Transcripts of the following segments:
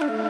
Bye.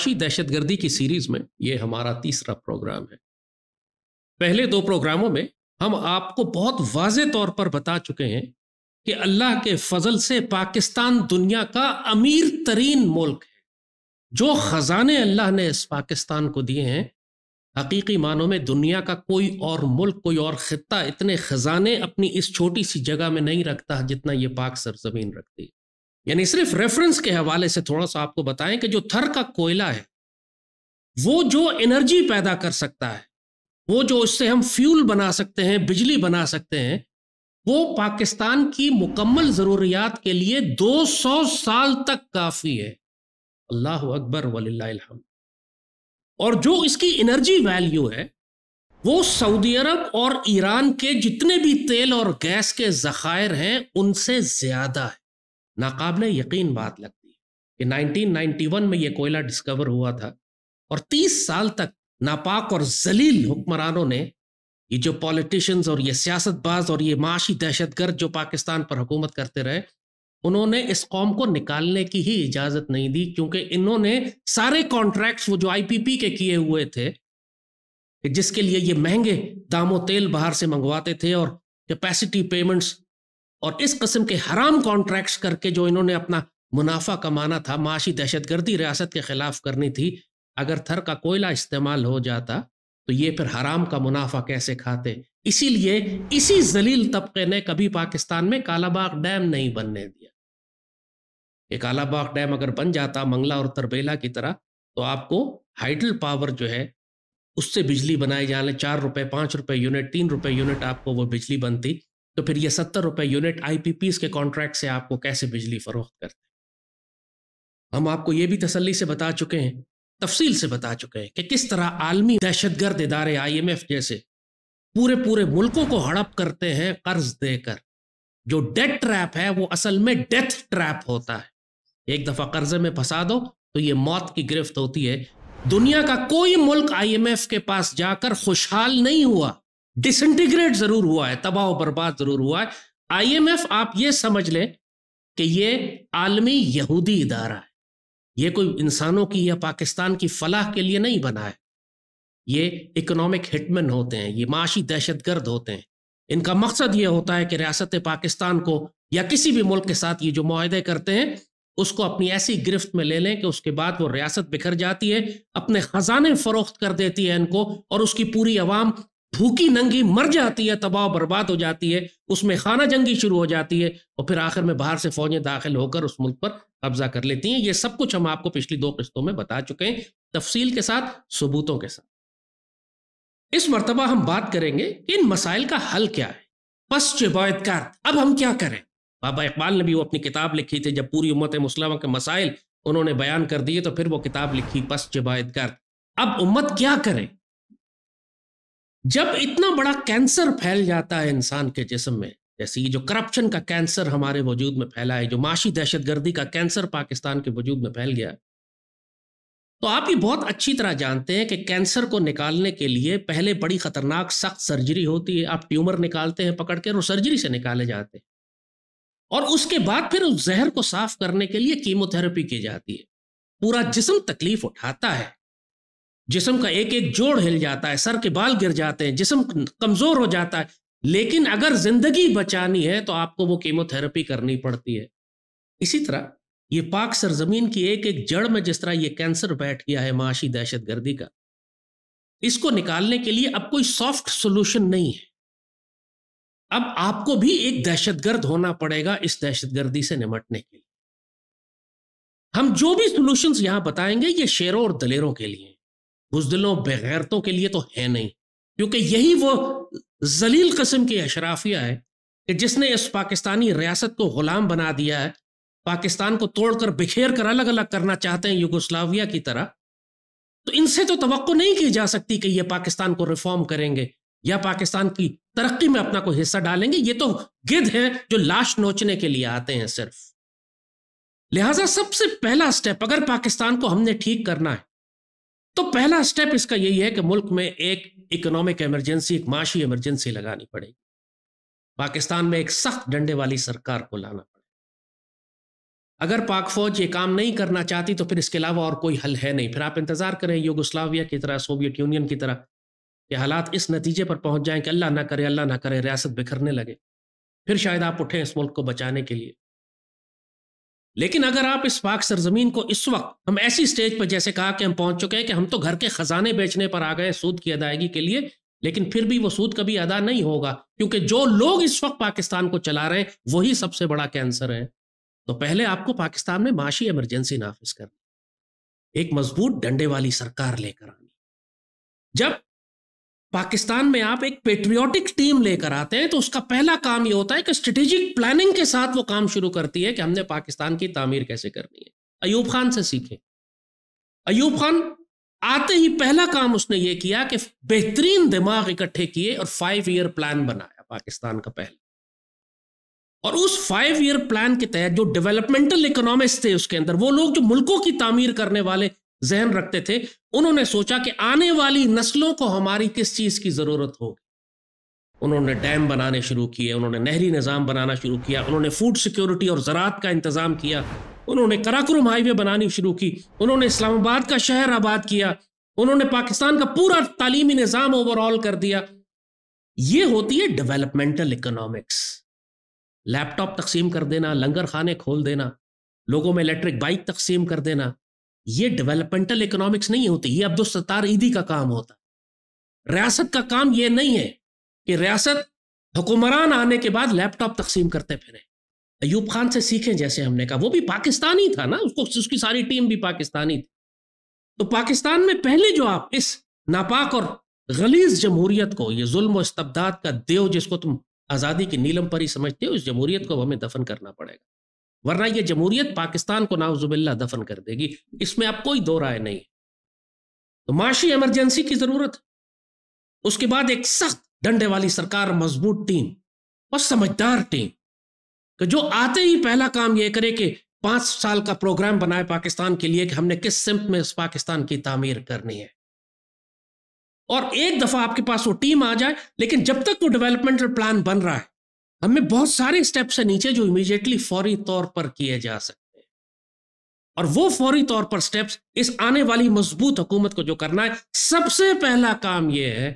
आकाशी दहशतगर्दी की series में यह हमारा तीसरा प्रोग्राम है पहले दो प्रोग्रामों में हम आपको बहुत वाज तौर पर बता चुके हैं कि अल्लाह के फजल से पाकिस्तान दुनिया का अमीर तरीन मुल्क है जो खजाने अल्लाह ने इस पाकिस्तान को दिए हैं हकीकी मानों में दुनिया का कोई और मुल्क कोई और खत्ता इतने खजाने अपनी इस छोटी सी जगह में नहीं रखता जितना ये पाक सरजमीन रखती है यानी सिर्फ रेफरेंस के हवाले से थोड़ा सा आपको बताएं कि जो थर का कोयला है वो जो एनर्जी पैदा कर सकता है वो जो उससे हम फ्यूल बना सकते हैं बिजली बना सकते हैं वो पाकिस्तान की मुकम्मल ज़रूरियात के लिए 200 साल तक काफ़ी है अल्लाह अकबर वल्हम और जो इसकी एनर्जी वैल्यू है वो सऊदी अरब और ईरान के जितने भी तेल और गैस के ज़खायर हैं उनसे ज़्यादा है नाकाबले यकीन बात लगती है कि 1991 में यह कोयला डिस्कवर हुआ था और 30 साल तक नापाक और जलील हुक्मरानों ने ये जो पॉलिटिशियंस और ये सियासतबाज और ये माशी दहशतगर्द जो पाकिस्तान पर हुकूमत करते रहे उन्होंने इस कौम को निकालने की ही इजाजत नहीं दी क्योंकि इन्होंने सारे कॉन्ट्रैक्ट्स वो जो आईपीपी के किए हुए थे जिसके लिए ये महंगे दामों तेल बाहर से मंगवाते थे और कैपेसिटी पेमेंट्स और इस कस्म के हराम कॉन्ट्रैक्ट्स करके जो इन्होंने अपना मुनाफा कमाना था माशी दहशतगर्दी रियासत के खिलाफ करनी थी अगर थर का कोयला इस्तेमाल हो जाता तो ये फिर हराम का मुनाफा कैसे खाते इसीलिए इसी जलील तबके ने कभी पाकिस्तान में कालाबाग डैम नहीं बनने दिया ये कालाबाग डैम अगर बन जाता मंगला और तरबेला की तरह तो आपको हाइड्रल पावर जो है उससे बिजली बनाई जाने चार रुपए पांच रुपये यूनिट तीन रुपये यूनिट आपको वो बिजली बनती तो फिर ये सत्तर रुपए यूनिट आईपीपीस के कॉन्ट्रैक्ट से आपको कैसे बिजली फरोख्त करते हैं हम आपको ये भी तसली से बता चुके हैं तफसील से बता चुके हैं कि किस तरह आलमी दहशतगर्द इदारे एफ जैसे पूरे पूरे मुल्कों को हड़प करते हैं कर्ज देकर जो डेट ट्रैप है वो असल में डेथ ट्रैप होता है एक दफ़ा कर्जे में फंसा दो तो ये मौत की गिरफ्त होती है दुनिया का कोई मुल्क आईएमएफ के पास जाकर खुशहाल नहीं हुआ डिसइंटीग्रेट जरूर हुआ है तबाह बर्बाद जरूर हुआ है आईएमएफ आप ये समझ लें कि ये आलमी यहूदी इदारा है ये कोई इंसानों की या पाकिस्तान की फलाह के लिए नहीं बना है ये इकोनॉमिक हिटमैन होते हैं ये माशी दहशतगर्द होते हैं इनका मकसद ये होता है कि रियासत पाकिस्तान को या किसी भी मुल्क के साथ ये जो माहदे करते हैं उसको अपनी ऐसी गिरफ्त में ले लें कि उसके बाद वो रियासत बिखर जाती है अपने खजाने फरोख्त कर देती है इनको और उसकी पूरी आवाम भूखी नंगी मर जाती है तबाह बर्बाद हो जाती है उसमें खाना जंगी शुरू हो जाती है और फिर आखिर में बाहर से फौजें दाखिल होकर उस मुल्क पर कब्जा कर लेती हैं ये सब कुछ हम आपको पिछली दो किस्तों में बता चुके हैं तफसील के साथ सबूतों के साथ इस मरतबा हम बात करेंगे इन मसाइल का हल क्या है बस कर अब हम क्या करें बाबा इकबाल ने भी वो अपनी किताब लिखी थी जब पूरी उम्मत मुसलमा के मसाइल उन्होंने बयान कर दिए तो फिर वो किताब लिखी बस शिबायतकार अब उम्मत क्या करें जब इतना बड़ा कैंसर फैल जाता है इंसान के जिसम में जैसे ये जो करप्शन का कैंसर हमारे वजूद में फैला है जो माशी दहशतगर्दी का कैंसर पाकिस्तान के वजूद में फैल गया तो आप ये बहुत अच्छी तरह जानते हैं कि कैंसर को निकालने के लिए पहले बड़ी खतरनाक सख्त सर्जरी होती है आप ट्यूमर निकालते हैं पकड़ के और सर्जरी से निकाले जाते हैं और उसके बाद फिर उस जहर को साफ करने के लिए कीमोथेरेपी की जाती है पूरा जिसम तकलीफ उठाता है जिसम का एक एक जोड़ हिल जाता है सर के बाल गिर जाते हैं जिसम कमजोर हो जाता है लेकिन अगर जिंदगी बचानी है तो आपको वो कीमोथेरेपी करनी पड़ती है इसी तरह ये पाक सरजमीन की एक एक जड़ में जिस तरह ये कैंसर बैठ गया है माशी दहशत गर्दी का इसको निकालने के लिए अब कोई सॉफ्ट सोल्यूशन नहीं है अब आपको भी एक दहशतगर्द होना पड़ेगा इस दहशतगर्दी से निमटने के लिए हम जो भी सोल्यूशंस यहां बताएंगे ये शेरों और दलेरों के लिए बुजदिलों बेगैरतों के लिए तो है नहीं क्योंकि यही वो जलील कस्म की अशराफिया है कि जिसने इस पाकिस्तानी रियासत को गुलाम बना दिया है पाकिस्तान को तोड़कर बिखेर कर अलग अलग करना चाहते हैं युगोस्लाविया की तरह तो इनसे तो तो नहीं की जा सकती कि ये पाकिस्तान को रिफॉर्म करेंगे या पाकिस्तान की तरक्की में अपना कोई हिस्सा डालेंगे ये तो गिद्ध हैं जो लाश नोचने के लिए आते हैं सिर्फ लिहाजा सबसे पहला स्टेप अगर पाकिस्तान को हमने ठीक करना है तो पहला स्टेप इसका यही है कि मुल्क में एक इकोनॉमिक इमरजेंसी एक माशी इमरजेंसी लगानी पड़ेगी पाकिस्तान में एक सख्त डंडे वाली सरकार को लाना पड़ेगा अगर पाक फौज ये काम नहीं करना चाहती तो फिर इसके अलावा और कोई हल है नहीं फिर आप इंतजार करें यूगोस्लाविया की तरह सोवियत यूनियन की तरह ये हालात इस नतीजे पर पहुंच जाएं कि अल्लाह ना करे अल्लाह ना करे रियासत बिखरने लगे फिर शायद आप उठें इस मुल्क को बचाने के लिए लेकिन अगर आप इस पाक सरजमीन को इस वक्त हम ऐसी स्टेज पर जैसे कहा कि हम पहुंच चुके हैं कि हम तो घर के खजाने बेचने पर आ गए सूद की अदायगी के लिए लेकिन फिर भी वो सूद कभी अदा नहीं होगा क्योंकि जो लोग इस वक्त पाकिस्तान को चला रहे हैं वही सबसे बड़ा कैंसर है तो पहले आपको पाकिस्तान में माशी इमरजेंसी नाफिज करनी एक मजबूत डंडे वाली सरकार लेकर आनी जब पाकिस्तान में आप एक पेट्रियाटिक टीम लेकर आते हैं तो उसका पहला काम ये होता है कि स्ट्रेटेजिक प्लानिंग के साथ वो काम शुरू करती है कि हमने पाकिस्तान की तामीर कैसे करनी है अयूब खान से सीखे अयूब खान आते ही पहला काम उसने ये किया कि बेहतरीन दिमाग इकट्ठे किए और फाइव ईयर प्लान बनाया पाकिस्तान का पहला और उस फाइव ईयर प्लान के तहत जो डेवलपमेंटल इकोनॉमिक्स थे उसके अंदर वो लोग जो मुल्कों की तामीर करने वाले जहन रखते थे उन्होंने सोचा कि आने वाली नस्लों को हमारी किस चीज़ की ज़रूरत होगी उन्होंने डैम बनाने शुरू किए उन्होंने नहरी निज़ाम बनाना शुरू किया उन्होंने फूड सिक्योरिटी और ज़रात का इंतज़ाम किया उन्होंने कराकुरम हाईवे बनानी शुरू की उन्होंने इस्लामाबाद का शहर आबाद किया उन्होंने पाकिस्तान का पूरा तालीमी निज़ाम ओवरऑल कर दिया ये होती है डेवलपमेंटल इकोनॉमिक्स लैपटॉप तकसीम कर देना लंगर खाने खोल देना लोगों में इलेक्ट्रिक बाइक तकसीम कर देना ये डेवलपमेंटल इकोनॉमिक्स नहीं होती ये अब्दुल सत्तार ईदी का काम होता है रियासत का काम ये नहीं है कि रियासत हुकुमरान आने के बाद लैपटॉप तकसीम करते फिरें अयूब खान से सीखें जैसे हमने कहा वो भी पाकिस्तानी था ना उसको उसकी सारी टीम भी पाकिस्तानी थी तो पाकिस्तान में पहले जो आप इस नापाक और गलीज जमहूरियत को ये जुल्म और इस्तबदाद का देव जिसको तुम आज़ादी की नीलम परी समझते हो इस जमहूरियत को हमें दफन करना पड़ेगा वरना यह जमहूरियत पाकिस्तान को नाउजुबिल्ला दफन कर देगी इसमें अब कोई दो राय नहीं तो माशी एमरजेंसी की जरूरत उसके बाद एक सख्त डंडे वाली सरकार मजबूत टीम और समझदार टीम कि जो आते ही पहला काम यह करे कि पांच साल का प्रोग्राम बनाए पाकिस्तान के लिए कि हमने किस सिमत में इस पाकिस्तान की तामीर करनी है और एक दफा आपके पास वो टीम आ जाए लेकिन जब तक वो डेवलपमेंटल प्लान बन रहा है हमें बहुत सारे स्टेप्स हैं नीचे जो इमीडिएटली फौरी तौर पर किए जा सकते हैं और वो फौरी तौर पर स्टेप्स इस आने वाली मजबूत हुकूमत को जो करना है सबसे पहला काम यह है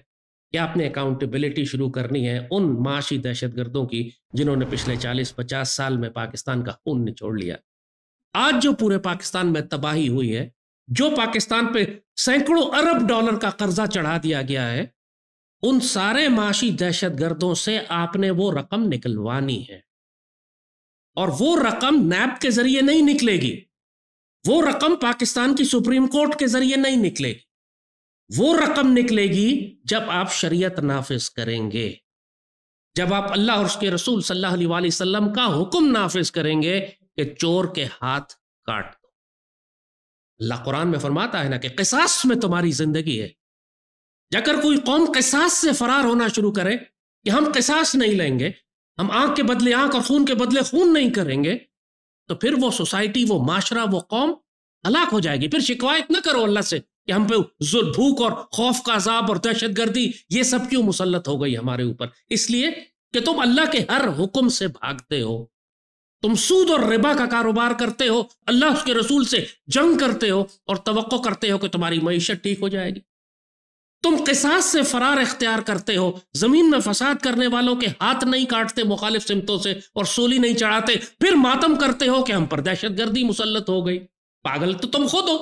कि आपने अकाउंटेबिलिटी शुरू करनी है उन माशी दहशत गर्दों की जिन्होंने पिछले 40-50 साल में पाकिस्तान का खून निचोड़ लिया आज जो पूरे पाकिस्तान में तबाही हुई है जो पाकिस्तान पे सैकड़ों अरब डॉलर का कर्जा चढ़ा दिया गया है उन सारे माशी दहशत गर्दों से आपने वो रकम निकलवानी है और वो रकम नैब के जरिए नहीं निकलेगी वो रकम पाकिस्तान की सुप्रीम कोर्ट के जरिए नहीं निकलेगी वो रकम निकलेगी जब आप शरीयत नाफिज करेंगे जब आप अल्लाह और उसके रसूल सल्लल्लाहु अलैहि वसल्लम का हुक्म नाफिज करेंगे कि चोर के हाथ काट दो अल्लाह कुरान में फरमाता है ना कि किसास में तुम्हारी जिंदगी है जाकर कोई कौम किसास से फरार होना शुरू करे कि हम किसास नहीं लेंगे हम आंख के बदले आंख और खून के बदले खून नहीं करेंगे तो फिर वो सोसाइटी वो माशरा वो कौम हलाक हो जाएगी फिर शिकवायत ना करो अल्लाह से कि हम पे जुल भूख और खौफ का अजाब और दहशत गर्दी ये सब क्यों मुसलत हो गई हमारे ऊपर इसलिए कि तुम अल्लाह के हर हुक्म से भागते हो तुम सूद और रिबा का कारोबार करते हो अल्लाह उसके रसूल से जंग करते हो और तो करते हो कि तुम्हारी मीशत ठीक हो जाएगी तुम किसास से फरार इख्तियार करते हो जमीन में फसाद करने वालों के हाथ नहीं काटते मुखालिफ सिमतों से और सोली नहीं चढ़ाते फिर मातम करते हो कि हम पर दहशत गर्दी मुसलत हो गई पागल तो तुम खुद हो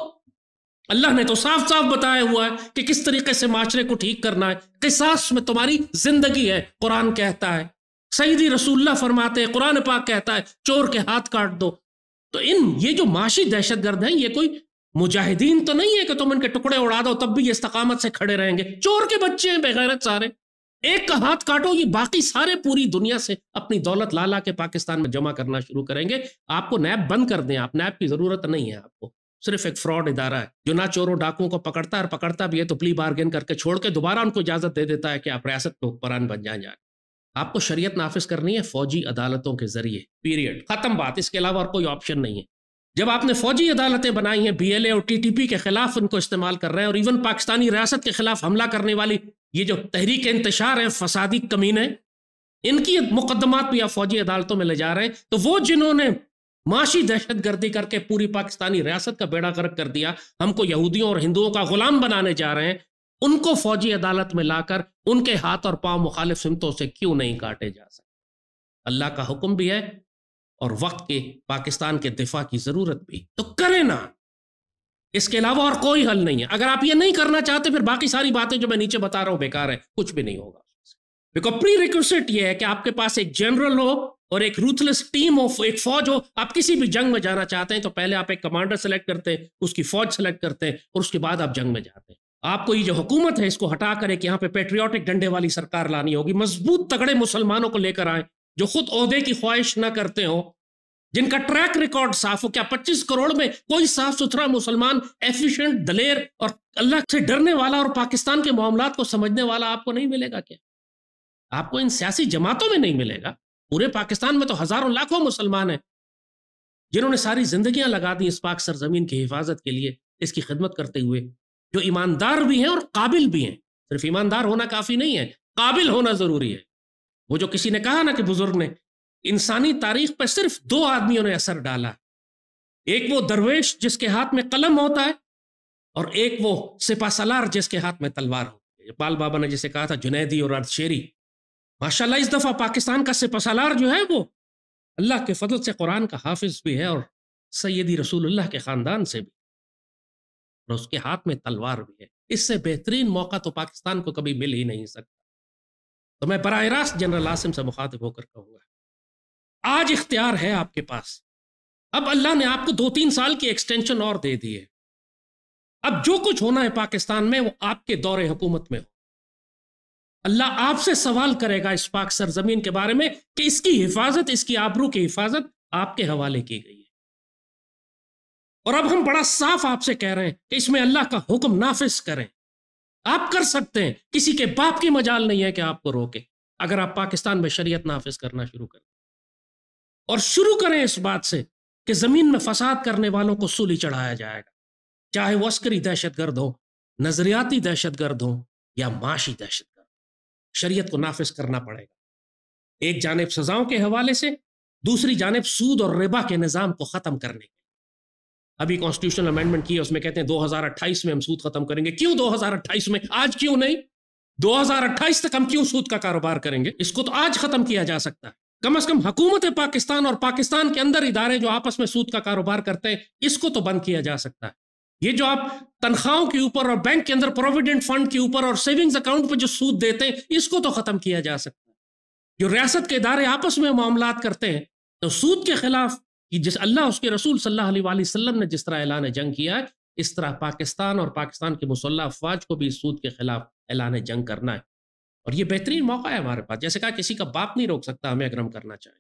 अल्लाह ने तो साफ साफ बताया हुआ है कि किस तरीके से माशरे को ठीक करना है किसास में तुम्हारी जिंदगी है कुरान कहता है सईदी रसूल्ला फरमाते हैं कुरान पाक कहता है चोर के हाथ काट दो तो इन ये जो माशी दहशत गर्द हैं ये कोई मुजाहिदीन तो नहीं है कि तुम इनके टुकड़े उड़ा दो तब भी ये इस्तकामत से खड़े रहेंगे चोर के बच्चे हैं बेगैरत सारे एक का हाथ काटो ये बाकी सारे पूरी दुनिया से अपनी दौलत ला ला के पाकिस्तान में जमा करना शुरू करेंगे आपको नैब बंद कर दें आप नैब की जरूरत नहीं है आपको सिर्फ एक फ्रॉड इदारा है जो ना चोरों डाकुओं को पकड़ता है और पकड़ता भी है तो प्ली बार्गेन करके छोड़ के दोबारा उनको इजाजत दे देता है कि आप रियासत के हुक्मरान बन जाए जाए आपको शरीयत नाफिज करनी है फौजी अदालतों के जरिए पीरियड खत्म बात इसके अलावा और कोई ऑप्शन नहीं है जब आपने फौजी अदालतें बनाई हैं बीएलए और टीटीपी के खिलाफ उनको इस्तेमाल कर रहे हैं और इवन पाकिस्तानी रियासत के खिलाफ हमला करने वाली ये जो तहरीक इंतशार है फसादी कमीन है इनकी मुकदमात भी आप फौजी अदालतों में ले जा रहे हैं तो वो जिन्होंने माशी दहशत गर्दी करके पूरी पाकिस्तानी रियासत का बेड़ा गर्क कर दिया हमको यहूदियों और हिंदुओं का गुलाम बनाने जा रहे हैं उनको फौजी अदालत में लाकर उनके हाथ और पांव मुखालिफ सिमतों से क्यों नहीं काटे जा सकते अल्लाह का हुक्म भी है और वक्त के पाकिस्तान के दिफा की ज़रूरत भी तो करें ना इसके अलावा और कोई हल नहीं है अगर आप ये नहीं करना चाहते फिर बाकी सारी बातें जो मैं नीचे बता रहा हूं बेकार है कुछ भी नहीं होगा बिकॉज प्री रिक्वेस्ट ये है कि आपके पास एक जनरल हो और एक रूथलेस टीम हो एक फौज हो आप किसी भी जंग में जाना चाहते हैं तो पहले आप एक कमांडर सेलेक्ट करते हैं उसकी फौज सेलेक्ट करते हैं और उसके बाद आप जंग में जाते हैं आपको ये जो हुकूमत है इसको हटा कर एक यहाँ पे पेट्रियाटिक डंडे वाली सरकार लानी होगी मजबूत तगड़े मुसलमानों को लेकर आए जो खुद अहदे की ख्वाहिश ना करते हो जिनका ट्रैक रिकॉर्ड साफ हो क्या पच्चीस करोड़ में कोई साफ सुथरा मुसलमान एफिशिएंट दलेर और अल्लाह से डरने वाला और पाकिस्तान के मामला को समझने वाला आपको नहीं मिलेगा क्या आपको इन सियासी जमातों में नहीं मिलेगा पूरे पाकिस्तान में तो हजारों लाखों मुसलमान हैं जिन्होंने सारी जिंदगियां लगा दी इस पाक सरजमीन की हिफाजत के लिए इसकी खिदमत करते हुए जो ईमानदार भी हैं और काबिल भी हैं सिर्फ ईमानदार होना काफी नहीं है काबिल होना जरूरी है वो जो किसी ने कहा ना कि बुजुर्ग ने इंसानी तारीख पर सिर्फ दो आदमियों ने असर डाला एक वो दरवेश जिसके हाथ में कलम होता है और एक वो सिपासलार जिसके हाथ में तलवार होती है इकबाल बाबा ने जिसे कहा था जुनेदी और अर्धशेरी माशाला इस दफ़ा पाकिस्तान का सिपासलार जो है वो अल्लाह के फजल से कुरान का हाफिज भी है और सैदी रसूलुल्लाह के ख़ानदान से भी और उसके हाथ में तलवार भी है इससे बेहतरीन मौका तो पाकिस्तान को कभी मिल ही नहीं सकता तो मैं बर रास्त जनरल आसिम से मुखातिब होकर कहूँगा आज इख्तियार है आपके पास अब अल्लाह ने आपको दो तीन साल की एक्सटेंशन और दे दी है अब जो कुछ होना है पाकिस्तान में वो आपके दौरे हुकूमत में हो अल्लाह आपसे सवाल करेगा इस पाक सरजमीन के बारे में कि इसकी हिफाजत इसकी आबरू की हिफाजत आपके हवाले की गई है और अब हम बड़ा साफ आपसे कह रहे हैं कि इसमें अल्लाह का हुक्म नाफिज करें आप कर सकते हैं किसी के बाप की मजाल नहीं है कि आपको रोके अगर आप पाकिस्तान में शरीयत नाफिज करना शुरू करें और शुरू करें इस बात से कि ज़मीन में फसाद करने वालों को सूली चढ़ाया जाएगा चाहे वो अस्करी दहशत गर्द हो नज़रियाती दहशत गर्द हो या माशी दहशत गर्द शरीयत को नाफिज करना पड़ेगा एक जानब सजाओं के हवाले से दूसरी जानब सूद और रिबा के निज़ाम को ख़त्म करने के अभी कॉन्स्टिट्यूशनल अमेंडमेंट किया उसमें कहते हैं 2028 में हम सूद खत्म करेंगे क्यों 2028 में आज क्यों नहीं 2028 तक हम क्यों सूद का कारोबार करेंगे इसको तो आज खत्म किया जा सकता है कम अज कम हुकूमत पाकिस्तान और पाकिस्तान के अंदर इदारे जो आपस में सूद का कारोबार करते हैं इसको तो बंद किया जा सकता है ये जो आप तनख्वाहों के ऊपर और बैंक के अंदर प्रोविडेंट फंड के ऊपर और सेविंग्स अकाउंट पर जो सूद देते हैं इसको तो खत्म किया जा सकता है जो रियासत के इदारे आपस में मामला करते हैं तो सूद के खिलाफ कि जिस अल्लाह उसके रसूल सल्लल्लाहु अलैहि वसल्लम ने जिस तरह ऐलान जंग किया इस तरह पाकिस्तान और पाकिस्तान के मुसल्ला अफवाज को भी इस सूद के खिलाफ ऐलान जंग करना है और ये बेहतरीन मौका है हमारे पास जैसे कहा किसी का बाप नहीं रोक सकता हमें अगर हम करना चाहें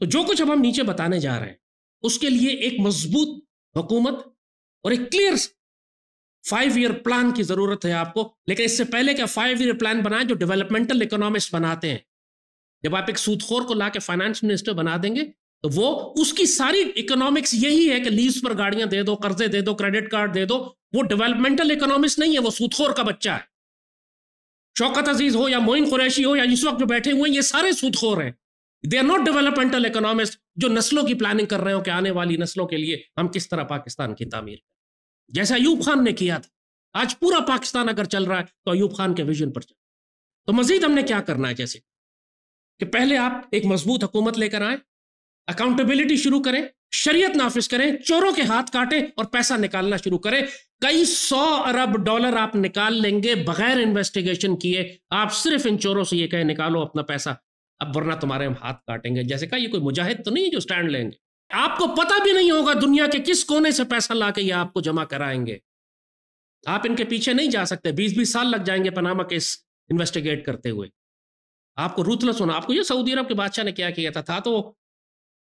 तो जो कुछ अब हम नीचे बताने जा रहे हैं उसके लिए एक मजबूत हुकूमत और एक क्लियर फाइव ईयर प्लान की ज़रूरत है आपको लेकिन इससे पहले क्या फाइव ईयर प्लान बनाए जो डेवलपमेंटल इकोनॉमिक्स बनाते हैं जब आप एक सूदखोर को ला के फाइनेंस मिनिस्टर बना देंगे तो वो उसकी सारी इकोनॉमिक्स यही है कि लीज पर गाड़ियां दे दो कर्जे दे दो क्रेडिट कार्ड दे दो वो डेवलपमेंटल इकोनॉमिक्स नहीं है वो सूदखोर का बच्चा है शौकत अजीज हो या मोइन कुरैशी हो या इस वक्त जो बैठे हुए ये सारे सूदखोर हैं they are not developmental economics जो नस्लों की प्लानिंग कर रहे हो कि आने वाली नस्लों के लिए हम किस तरह पाकिस्तान की तामीर जैसे अयूब खान ने किया था आज पूरा पाकिस्तान अगर चल रहा है तो अयूब खान के विजन पर चल तो मजीद हमने क्या करना है जैसे कि पहले आप एक मजबूत हुकूमत लेकर आए अकाउंटेबिलिटी शुरू करें शरीयत नाफिज करें चोरों के हाथ काटें और पैसा निकालना शुरू करें कई सौ अरब डॉलर आप निकाल लेंगे बगैर इन्वेस्टिगेशन किए आप सिर्फ इन चोरों से ये कहें निकालो अपना पैसा अब वरना तुम्हारे हम हाथ काटेंगे जैसे कहा ये कोई मुजाहिद तो नहीं जो स्टैंड लेंगे आपको पता भी नहीं होगा दुनिया के किस कोने से पैसा ला के ये आपको जमा कराएंगे आप इनके पीछे नहीं जा सकते बीस बीस साल लग जाएंगे पनामा केस इन्वेस्टिगेट करते हुए आपको रूथलेस होना आपको ये सऊदी अरब के बादशाह ने क्या किया था, था तो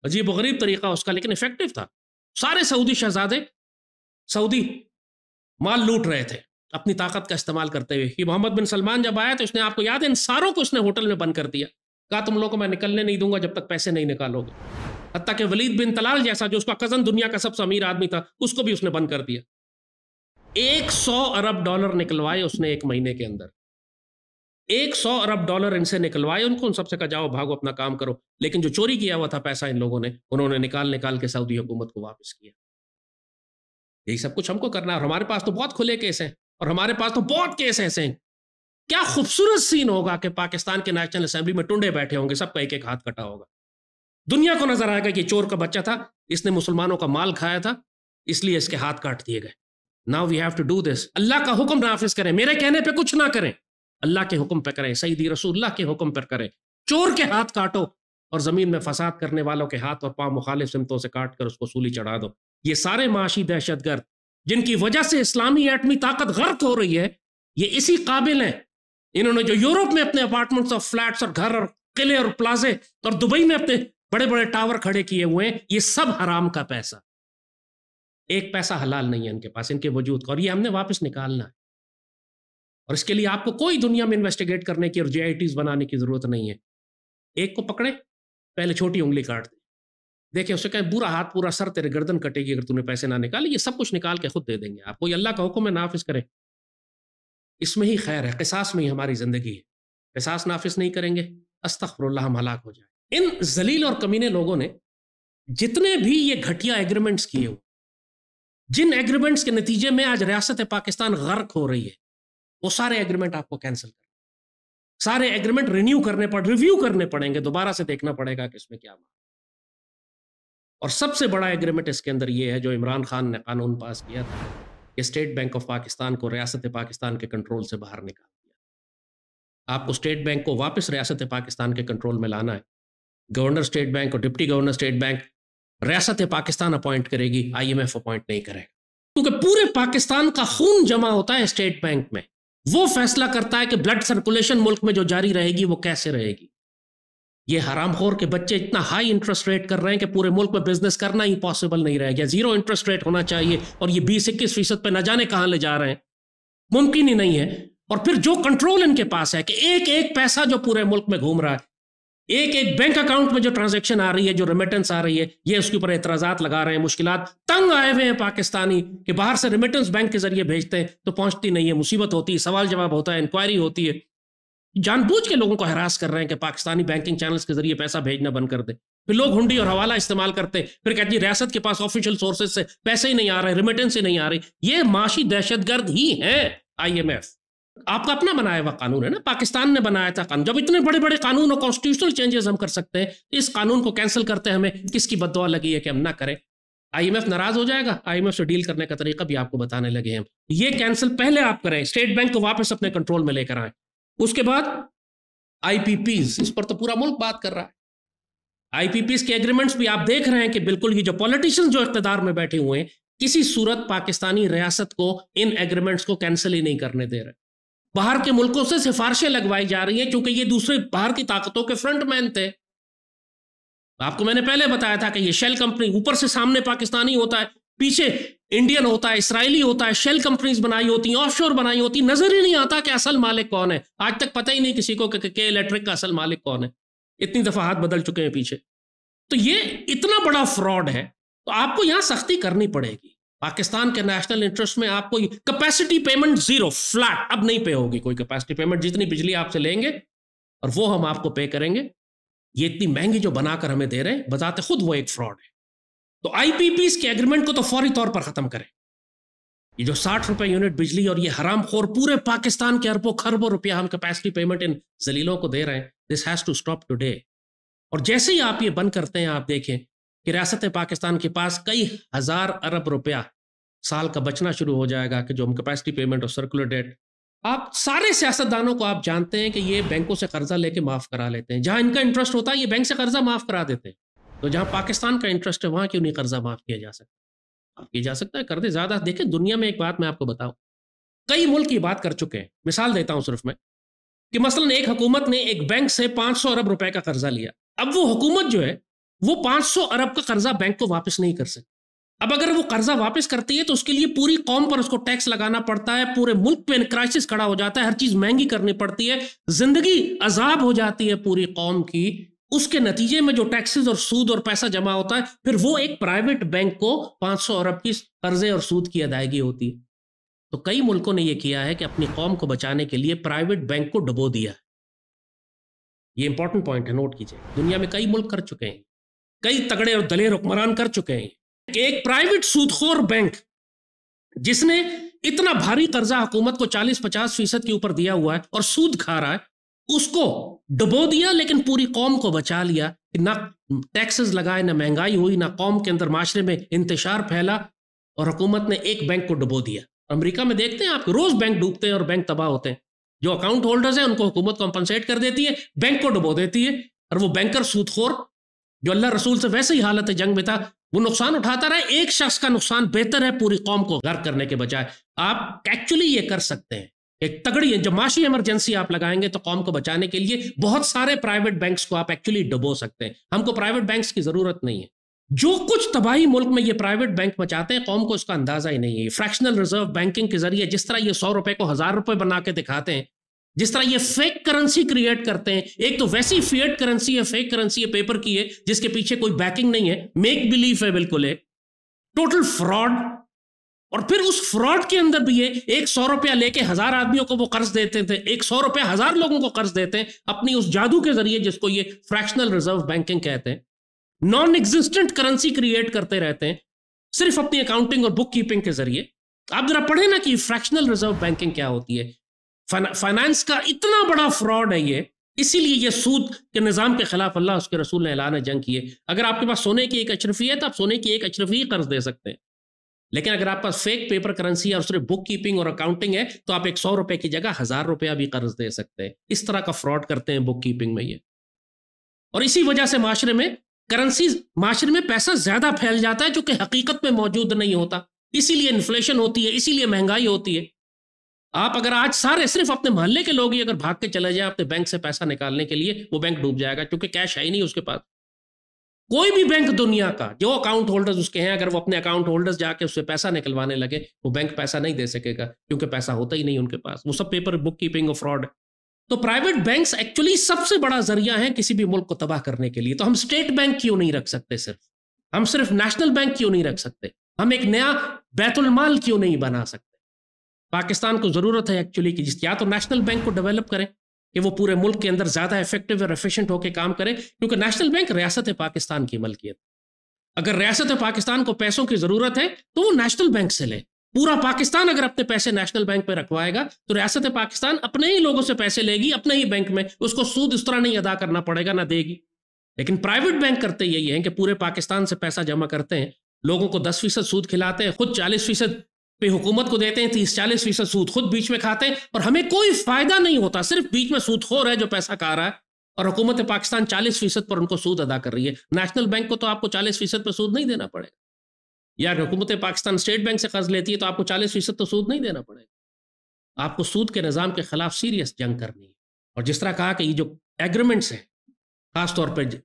अजीब गरीब तरीका उसका लेकिन इफेक्टिव था सारे सऊदी शहजादे सऊदी माल लूट रहे थे अपनी ताकत का इस्तेमाल करते हुए कि मोहम्मद बिन सलमान जब आया तो उसने आपको याद है इन सारों को उसने होटल में बंद कर दिया कहा तुम लोगों को मैं निकलने नहीं दूंगा जब तक पैसे नहीं निकालोगे हत्या कि वलीद बिन तलाल जैसा जो उसका कज़न दुनिया का सबसे अमीर आदमी था उसको भी उसने बंद कर दिया एक सौ अरब डॉलर निकलवाए उसने एक महीने के अंदर एक सौ अरब डॉलर इनसे निकलवाए उनको उन सबसे कहा जाओ भागो अपना काम करो लेकिन जो चोरी किया हुआ था पैसा इन लोगों ने उन्होंने निकाल निकाल के सऊदी हुकूमत को वापस किया यही सब कुछ हमको करना है और हमारे पास तो बहुत खुले केस हैं और हमारे पास तो बहुत केस ऐसे हैं क्या खूबसूरत सीन होगा कि पाकिस्तान के नेशनल असेंबली में टुंडे बैठे होंगे सबका एक एक हाथ कटा होगा दुनिया को नजर आएगा कि चोर का बच्चा था इसने मुसलमानों का माल खाया था इसलिए इसके हाथ काट दिए गए now we have to do this अल्लाह का हुक्म नाफिज करें मेरे कहने पर कुछ ना करें अल्लाह के हुक्म पर करें सईदी रसूल्लाह के हुक्म पर करें चोर के हाथ काटो और ज़मीन में फसाद करने वालों के हाथ और पाँव मुखालिफ सिमतों से काट कर उसको सूली चढ़ा दो ये सारे माशी दहशत गर्द जिनकी वजह से इस्लामी एटमी ताकत गर्क हो रही है ये इसी काबिल हैं इन्होंने जो यूरोप में अपने अपार्टमेंट्स और फ्लैट्स और घर और किले और प्लाजे और दुबई में अपने बड़े बड़े टावर खड़े किए हुए हैं ये सब हराम का पैसा एक पैसा हलाल नहीं है इनके पास इनके वजूद का और ये हमने वापस निकालना है और इसके लिए आपको कोई दुनिया में इन्वेस्टिगेट करने की और जे बनाने की जरूरत नहीं है एक को पकड़े पहले छोटी उंगली काट दे देखे उसे कहें बुरा हाथ पूरा सर तेरे गर्दन कटेगी अगर तूने पैसे ना निकाले ये सब कुछ निकाल के खुद दे देंगे आपको ये अल्लाह का हुक्म है नाफिज करें इसमें ही खैर है कहसास में ही हमारी ज़िंदगी है किसास नाफिज नहीं करेंगे अस्तफर हम हलाक हो जाए इन जलील और कमीने लोगों ने जितने भी ये घटिया एग्रीमेंट्स किए हुए जिन एग्रीमेंट्स के नतीजे में आज रियासत पाकिस्तान गर्क हो रही है वो सारे एग्रीमेंट आपको कैंसिल कर सारे एग्रीमेंट रिन्यू करने पड़ रिव्यू करने पड़ेंगे दोबारा से देखना पड़ेगा कि इसमें क्या मांग और सबसे बड़ा एग्रीमेंट इसके अंदर ये है जो इमरान खान ने कानून पास किया था कि स्टेट बैंक ऑफ पाकिस्तान को रियासत पाकिस्तान के कंट्रोल से बाहर निकाल दिया आपको स्टेट बैंक को वापस रियासत पाकिस्तान के कंट्रोल में लाना है गवर्नर स्टेट बैंक और डिप्टी गवर्नर स्टेट बैंक रियासत पाकिस्तान अपॉइंट करेगी आईएमएफ अपॉइंट नहीं करेगा क्योंकि पूरे पाकिस्तान का खून जमा होता है स्टेट बैंक में वो फैसला करता है कि ब्लड सर्कुलेशन मुल्क में जो जारी रहेगी वो कैसे रहेगी ये हरामखोर के बच्चे इतना हाई इंटरेस्ट रेट कर रहे हैं कि पूरे मुल्क में बिजनेस करना ही पॉसिबल नहीं रह गया जीरो इंटरेस्ट रेट होना चाहिए और ये बीस इक्कीस फीसद पर न जाने कहाँ ले जा रहे हैं मुमकिन ही नहीं है और फिर जो कंट्रोल इनके पास है कि एक एक पैसा जो पूरे मुल्क में घूम रहा है एक एक बैंक अकाउंट में जो ट्रांजेक्शन आ रही है जो रेमिटेंस आ रही है ये उसके ऊपर एतराजा लगा रहे हैं मुश्किल तंग आए हुए हैं पाकिस्तानी कि बाहर से रेमिटेंस बैंक के जरिए भेजते हैं तो पहुंचती नहीं है मुसीबत होती है सवाल जवाब होता है इंक्वायरी होती है जानबूझ के लोगों को हरास कर रहे हैं कि पाकिस्तानी बैंकिंग चैनल्स के जरिए पैसा भेजना बंद कर दे फिर लोग हुंडी और हवाला इस्तेमाल करते हैं फिर कहती है रियासत के पास ऑफिशियल सोर्सेज से पैसे ही नहीं आ रहे रिमिटेंस ही नहीं आ रही ये माशी दहशतगर्द ही है आई एम एफ आपका अपना बनाया हुआ कानून है ना पाकिस्तान ने बनाया था कानून जब इतने बड़े बड़े कानून और कॉन्स्टिट्यूशनल चेंजेस हम कर सकते हैं तो इस कानून को कैंसिल करते हमें किसकी बदवा लगी है कि हम ना करें आईएमएफ नाराज हो जाएगा आईएमएफ से डील करने का तरीका भी आपको बताने लगे हम ये कैंसिल पहले आप करें स्टेट बैंक को वापस अपने कंट्रोल में लेकर आए उसके बाद आईपीपीज इस पर तो पूरा मुल्क बात कर रहा है आईपीपीज के एग्रीमेंट्स भी आप देख रहे हैं कि बिल्कुल ये जो पॉलिटिशियंस जो इकतदार में बैठे हुए हैं किसी सूरत पाकिस्तानी रियासत को इन एग्रीमेंट्स को कैंसिल ही नहीं करने दे रहे बाहर के मुल्कों से सिफारिशें लगवाई जा रही हैं क्योंकि ये दूसरे बाहर की ताकतों के फ्रंट मैन थे आपको मैंने पहले बताया था कि ये शेल कंपनी ऊपर से सामने पाकिस्तानी होता है पीछे इंडियन होता है इसराइली होता है शेल कंपनीज बनाई होती हैं ऑफशोर बनाई होती नजर ही नहीं आता कि असल मालिक कौन है आज तक पता ही नहीं किसी को के इलेक्ट्रिक का असल मालिक कौन है इतनी दफा हाथ बदल चुके हैं पीछे तो ये इतना बड़ा फ्रॉड है तो आपको यहां सख्ती करनी पड़ेगी पाकिस्तान के नेशनल इंटरेस्ट में आपको कैपेसिटी पेमेंट जीरो फ्लैट अब नहीं पे होगी कोई कैपेसिटी पेमेंट जितनी बिजली आपसे लेंगे और वो हम आपको पे करेंगे ये इतनी महंगी जो बनाकर हमें दे रहे हैं बताते खुद वो एक फ्रॉड है तो आईपीपी के एग्रीमेंट को तो फौरी तौर पर खत्म करें ये जो साठ रुपए यूनिट बिजली और ये हराम खोर पूरे पाकिस्तान के अरबों खरबों रुपया हम कैपेसिटी पेमेंट इन जलीलों को दे रहे हैं this has to stop today और जैसे ही आप ये बंद करते हैं आप देखें रियासत पाकिस्तान के पास कई हज़ार अरब रुपया साल का बचना शुरू हो जाएगा कि जो हम कैपेसिटी पेमेंट और सर्कुलर डेट आप सारे सियासतदानों को आप जानते हैं कि ये बैंकों से कर्जा लेके माफ़ करा लेते हैं जहां इनका इंटरेस्ट होता है ये बैंक से कर्जा माफ़ करा देते हैं तो जहां पाकिस्तान का इंटरेस्ट है वहां क्यों नहीं कर्जा माफ़ किया जा सकता माफ़ किया जा सकता है कर दे ज़्यादा देखें दुनिया में एक बात मैं आपको बताऊँ कई मुल्क ये बात कर चुके हैं मिसाल देता हूँ सिर्फ मैं कि मसलन एक हुकूमत ने एक बैंक से 500 अरब रुपए का कर्जा लिया अब वो हुकूमत जो है वो 500 अरब का कर्जा बैंक को वापस नहीं कर सकती अब अगर वो कर्जा वापस करती है तो उसके लिए पूरी कौम पर उसको टैक्स लगाना पड़ता है पूरे मुल्क में क्राइसिस खड़ा हो जाता है हर चीज महंगी करनी पड़ती है जिंदगी अजाब हो जाती है पूरी कौम की उसके नतीजे में जो टैक्सेस और सूद और पैसा जमा होता है फिर वो एक प्राइवेट बैंक को 500 अरब की कर्जे और सूद की अदायगी होती है तो कई मुल्कों ने यह किया है कि अपनी कौम को बचाने के लिए प्राइवेट बैंक को डुबो दिया है ये इंपॉर्टेंट पॉइंट है नोट कीजिए दुनिया में कई मुल्क कर चुके हैं कई तगड़े और दलेर हुक्मरान कर चुके हैं एक प्राइवेट सूदखोर बैंक जिसने इतना भारी कर्जा हुकूमत को 40-50 फीसद के ऊपर दिया हुआ है और सूद खा रहा है उसको डुबो दिया लेकिन पूरी कौम को बचा लिया कि ना टैक्सेस लगाए ना महंगाई हुई ना कौम के अंदर माशरे में इंतजार फैला और हुकूमत ने एक बैंक को डुबो दिया अमेरिका में देखते हैं आप रोज बैंक डूबते हैं और बैंक तबाह होते हैं जो अकाउंट होल्डर्स हैं उनको हुकूमत कॉम्पनसेट कर देती है बैंक को डुबो देती है और वो बैंकर सूदखोर जो अल्लाह रसूल से वैसे ही हालत जंग में था वो नुकसान उठाता रहा एक शख्स का नुकसान बेहतर है पूरी कौम को गर्व करने के बजाय आप एक्चुअली ये कर सकते हैं एक तगड़ी जब माशी इमरजेंसी आप लगाएंगे तो कौम को बचाने के लिए बहुत सारे प्राइवेट बैंक्स को आप एक्चुअली डबो सकते हैं हमको प्राइवेट बैंक्स की जरूरत नहीं है जो कुछ तबाही मुल्क में ये प्राइवेट बैंक मचाते हैं कौम को उसका अंदाजा ही नहीं है फ्रैक्शनल रिजर्व बैंकिंग के जरिए जिस तरह ये सौ रुपए को हजार रुपए बना के दिखाते हैं जिस तरह ये फेक करेंसी क्रिएट करते हैं एक तो वैसी फेट करेंसी है फेक करेंसी है पेपर की है जिसके पीछे कोई बैकिंग नहीं है मेक बिलीफ है बिल्कुल एक टोटल फ्रॉड और फिर उस फ्रॉड के अंदर भी ये एक सौ रुपया लेके हजार आदमियों को वो कर्ज देते थे एक सौ रुपया हजार लोगों को कर्ज देते हैं अपनी उस जादू के जरिए जिसको ये फ्रैक्शनल रिजर्व बैंकिंग कहते हैं नॉन एग्जिस्टेंट करेंसी क्रिएट करते रहते हैं सिर्फ अपनी अकाउंटिंग और बुक कीपिंग के जरिए आप जरा पढ़े ना कि फ्रैक्शनल रिजर्व बैंकिंग क्या होती है फाइनेंस का इतना बड़ा फ्रॉड है ये इसीलिए ये सूद के निज़ाम के खिलाफ अल्लाह उसके रसूल ने ऐलान जंग किए अगर आपके पास सोने की एक अशरफी है तो आप सोने की एक अशरफी कर्ज दे सकते हैं लेकिन अगर आपके पास फेक पेपर करेंसी और उसमें बुक कीपिंग और अकाउंटिंग है तो आप एक सौ रुपये की जगह हज़ार रुपया भी कर्ज दे सकते हैं इस तरह का फ्रॉड करते हैं बुक कीपिंग में ये और इसी वजह से माशरे में करेंसी माशरे में पैसा ज़्यादा फैल जाता है जो कि हकीकत में मौजूद नहीं होता इसीलिए इन्फ्लेशन होती है इसीलिए महंगाई होती है आप अगर आज सारे सिर्फ अपने मोहल्ले के लोग ही अगर भाग के चले जाए अपने बैंक से पैसा निकालने के लिए वो बैंक डूब जाएगा क्योंकि कैश है ही नहीं उसके पास कोई भी बैंक दुनिया का जो अकाउंट होल्डर्स उसके हैं अगर वो अपने अकाउंट होल्डर्स जाके उससे पैसा निकलवाने लगे वो बैंक पैसा नहीं दे सकेगा क्योंकि पैसा होता ही नहीं उनके पास वो सब पेपर बुक कीपिंग और फ्रॉड तो प्राइवेट बैंक्स एक्चुअली सबसे बड़ा जरिया है किसी भी मुल्क को तबाह करने के लिए तो हम स्टेट बैंक क्यों नहीं रख सकते सिर्फ हम सिर्फ नेशनल बैंक क्यों नहीं रख सकते हम एक नया बैतुलमाल क्यों नहीं बना सकते पाकिस्तान को ज़रूरत है एक्चुअली कि जिस या तो नेशनल बैंक को डेवलप करें कि वो पूरे मुल्क के अंदर ज़्यादा इफेक्टिव और एफिशिएंट होकर काम करें क्योंकि नेशनल बैंक रियासत पाकिस्तान की मलकियत अगर रियासत पाकिस्तान को पैसों की ज़रूरत है तो वो नेशनल बैंक से ले पूरा पाकिस्तान अगर अपने पैसे नेशनल बैंक में रखवाएगा तो रियासत पाकिस्तान अपने ही लोगों से पैसे लेगी अपने ही बैंक में उसको सूद इस तरह नहीं अदा करना पड़ेगा ना देगी लेकिन प्राइवेट बैंक करते यही है कि पूरे पाकिस्तान से पैसा जमा करते हैं लोगों को दस फीसद सूद खिलाते हैं खुद चालीस फीसद पे हुकूमत को देते हैं तीस चालीस फीसद सूद खुद बीच में खाते हैं और हमें कोई फायदा नहीं होता सिर्फ बीच में सूद हो रहा है जो पैसा खा रहा है और हुकूमत पाकिस्तान चालीस फीसद पर उनको सूद अदा कर रही है नेशनल बैंक को तो आपको चालीस फीसद पर सूद नहीं देना पड़ेगा या हुकूमत पाकिस्तान स्टेट बैंक से कर्ज लेती है तो आपको चालीस फीसद तो सूद नहीं देना पड़ेगा आपको सूद के निज़ाम के खिलाफ सीरियस जंग करनी है और जिस तरह कहा कि ये जो एग्रीमेंट्स हैं खासतौर पर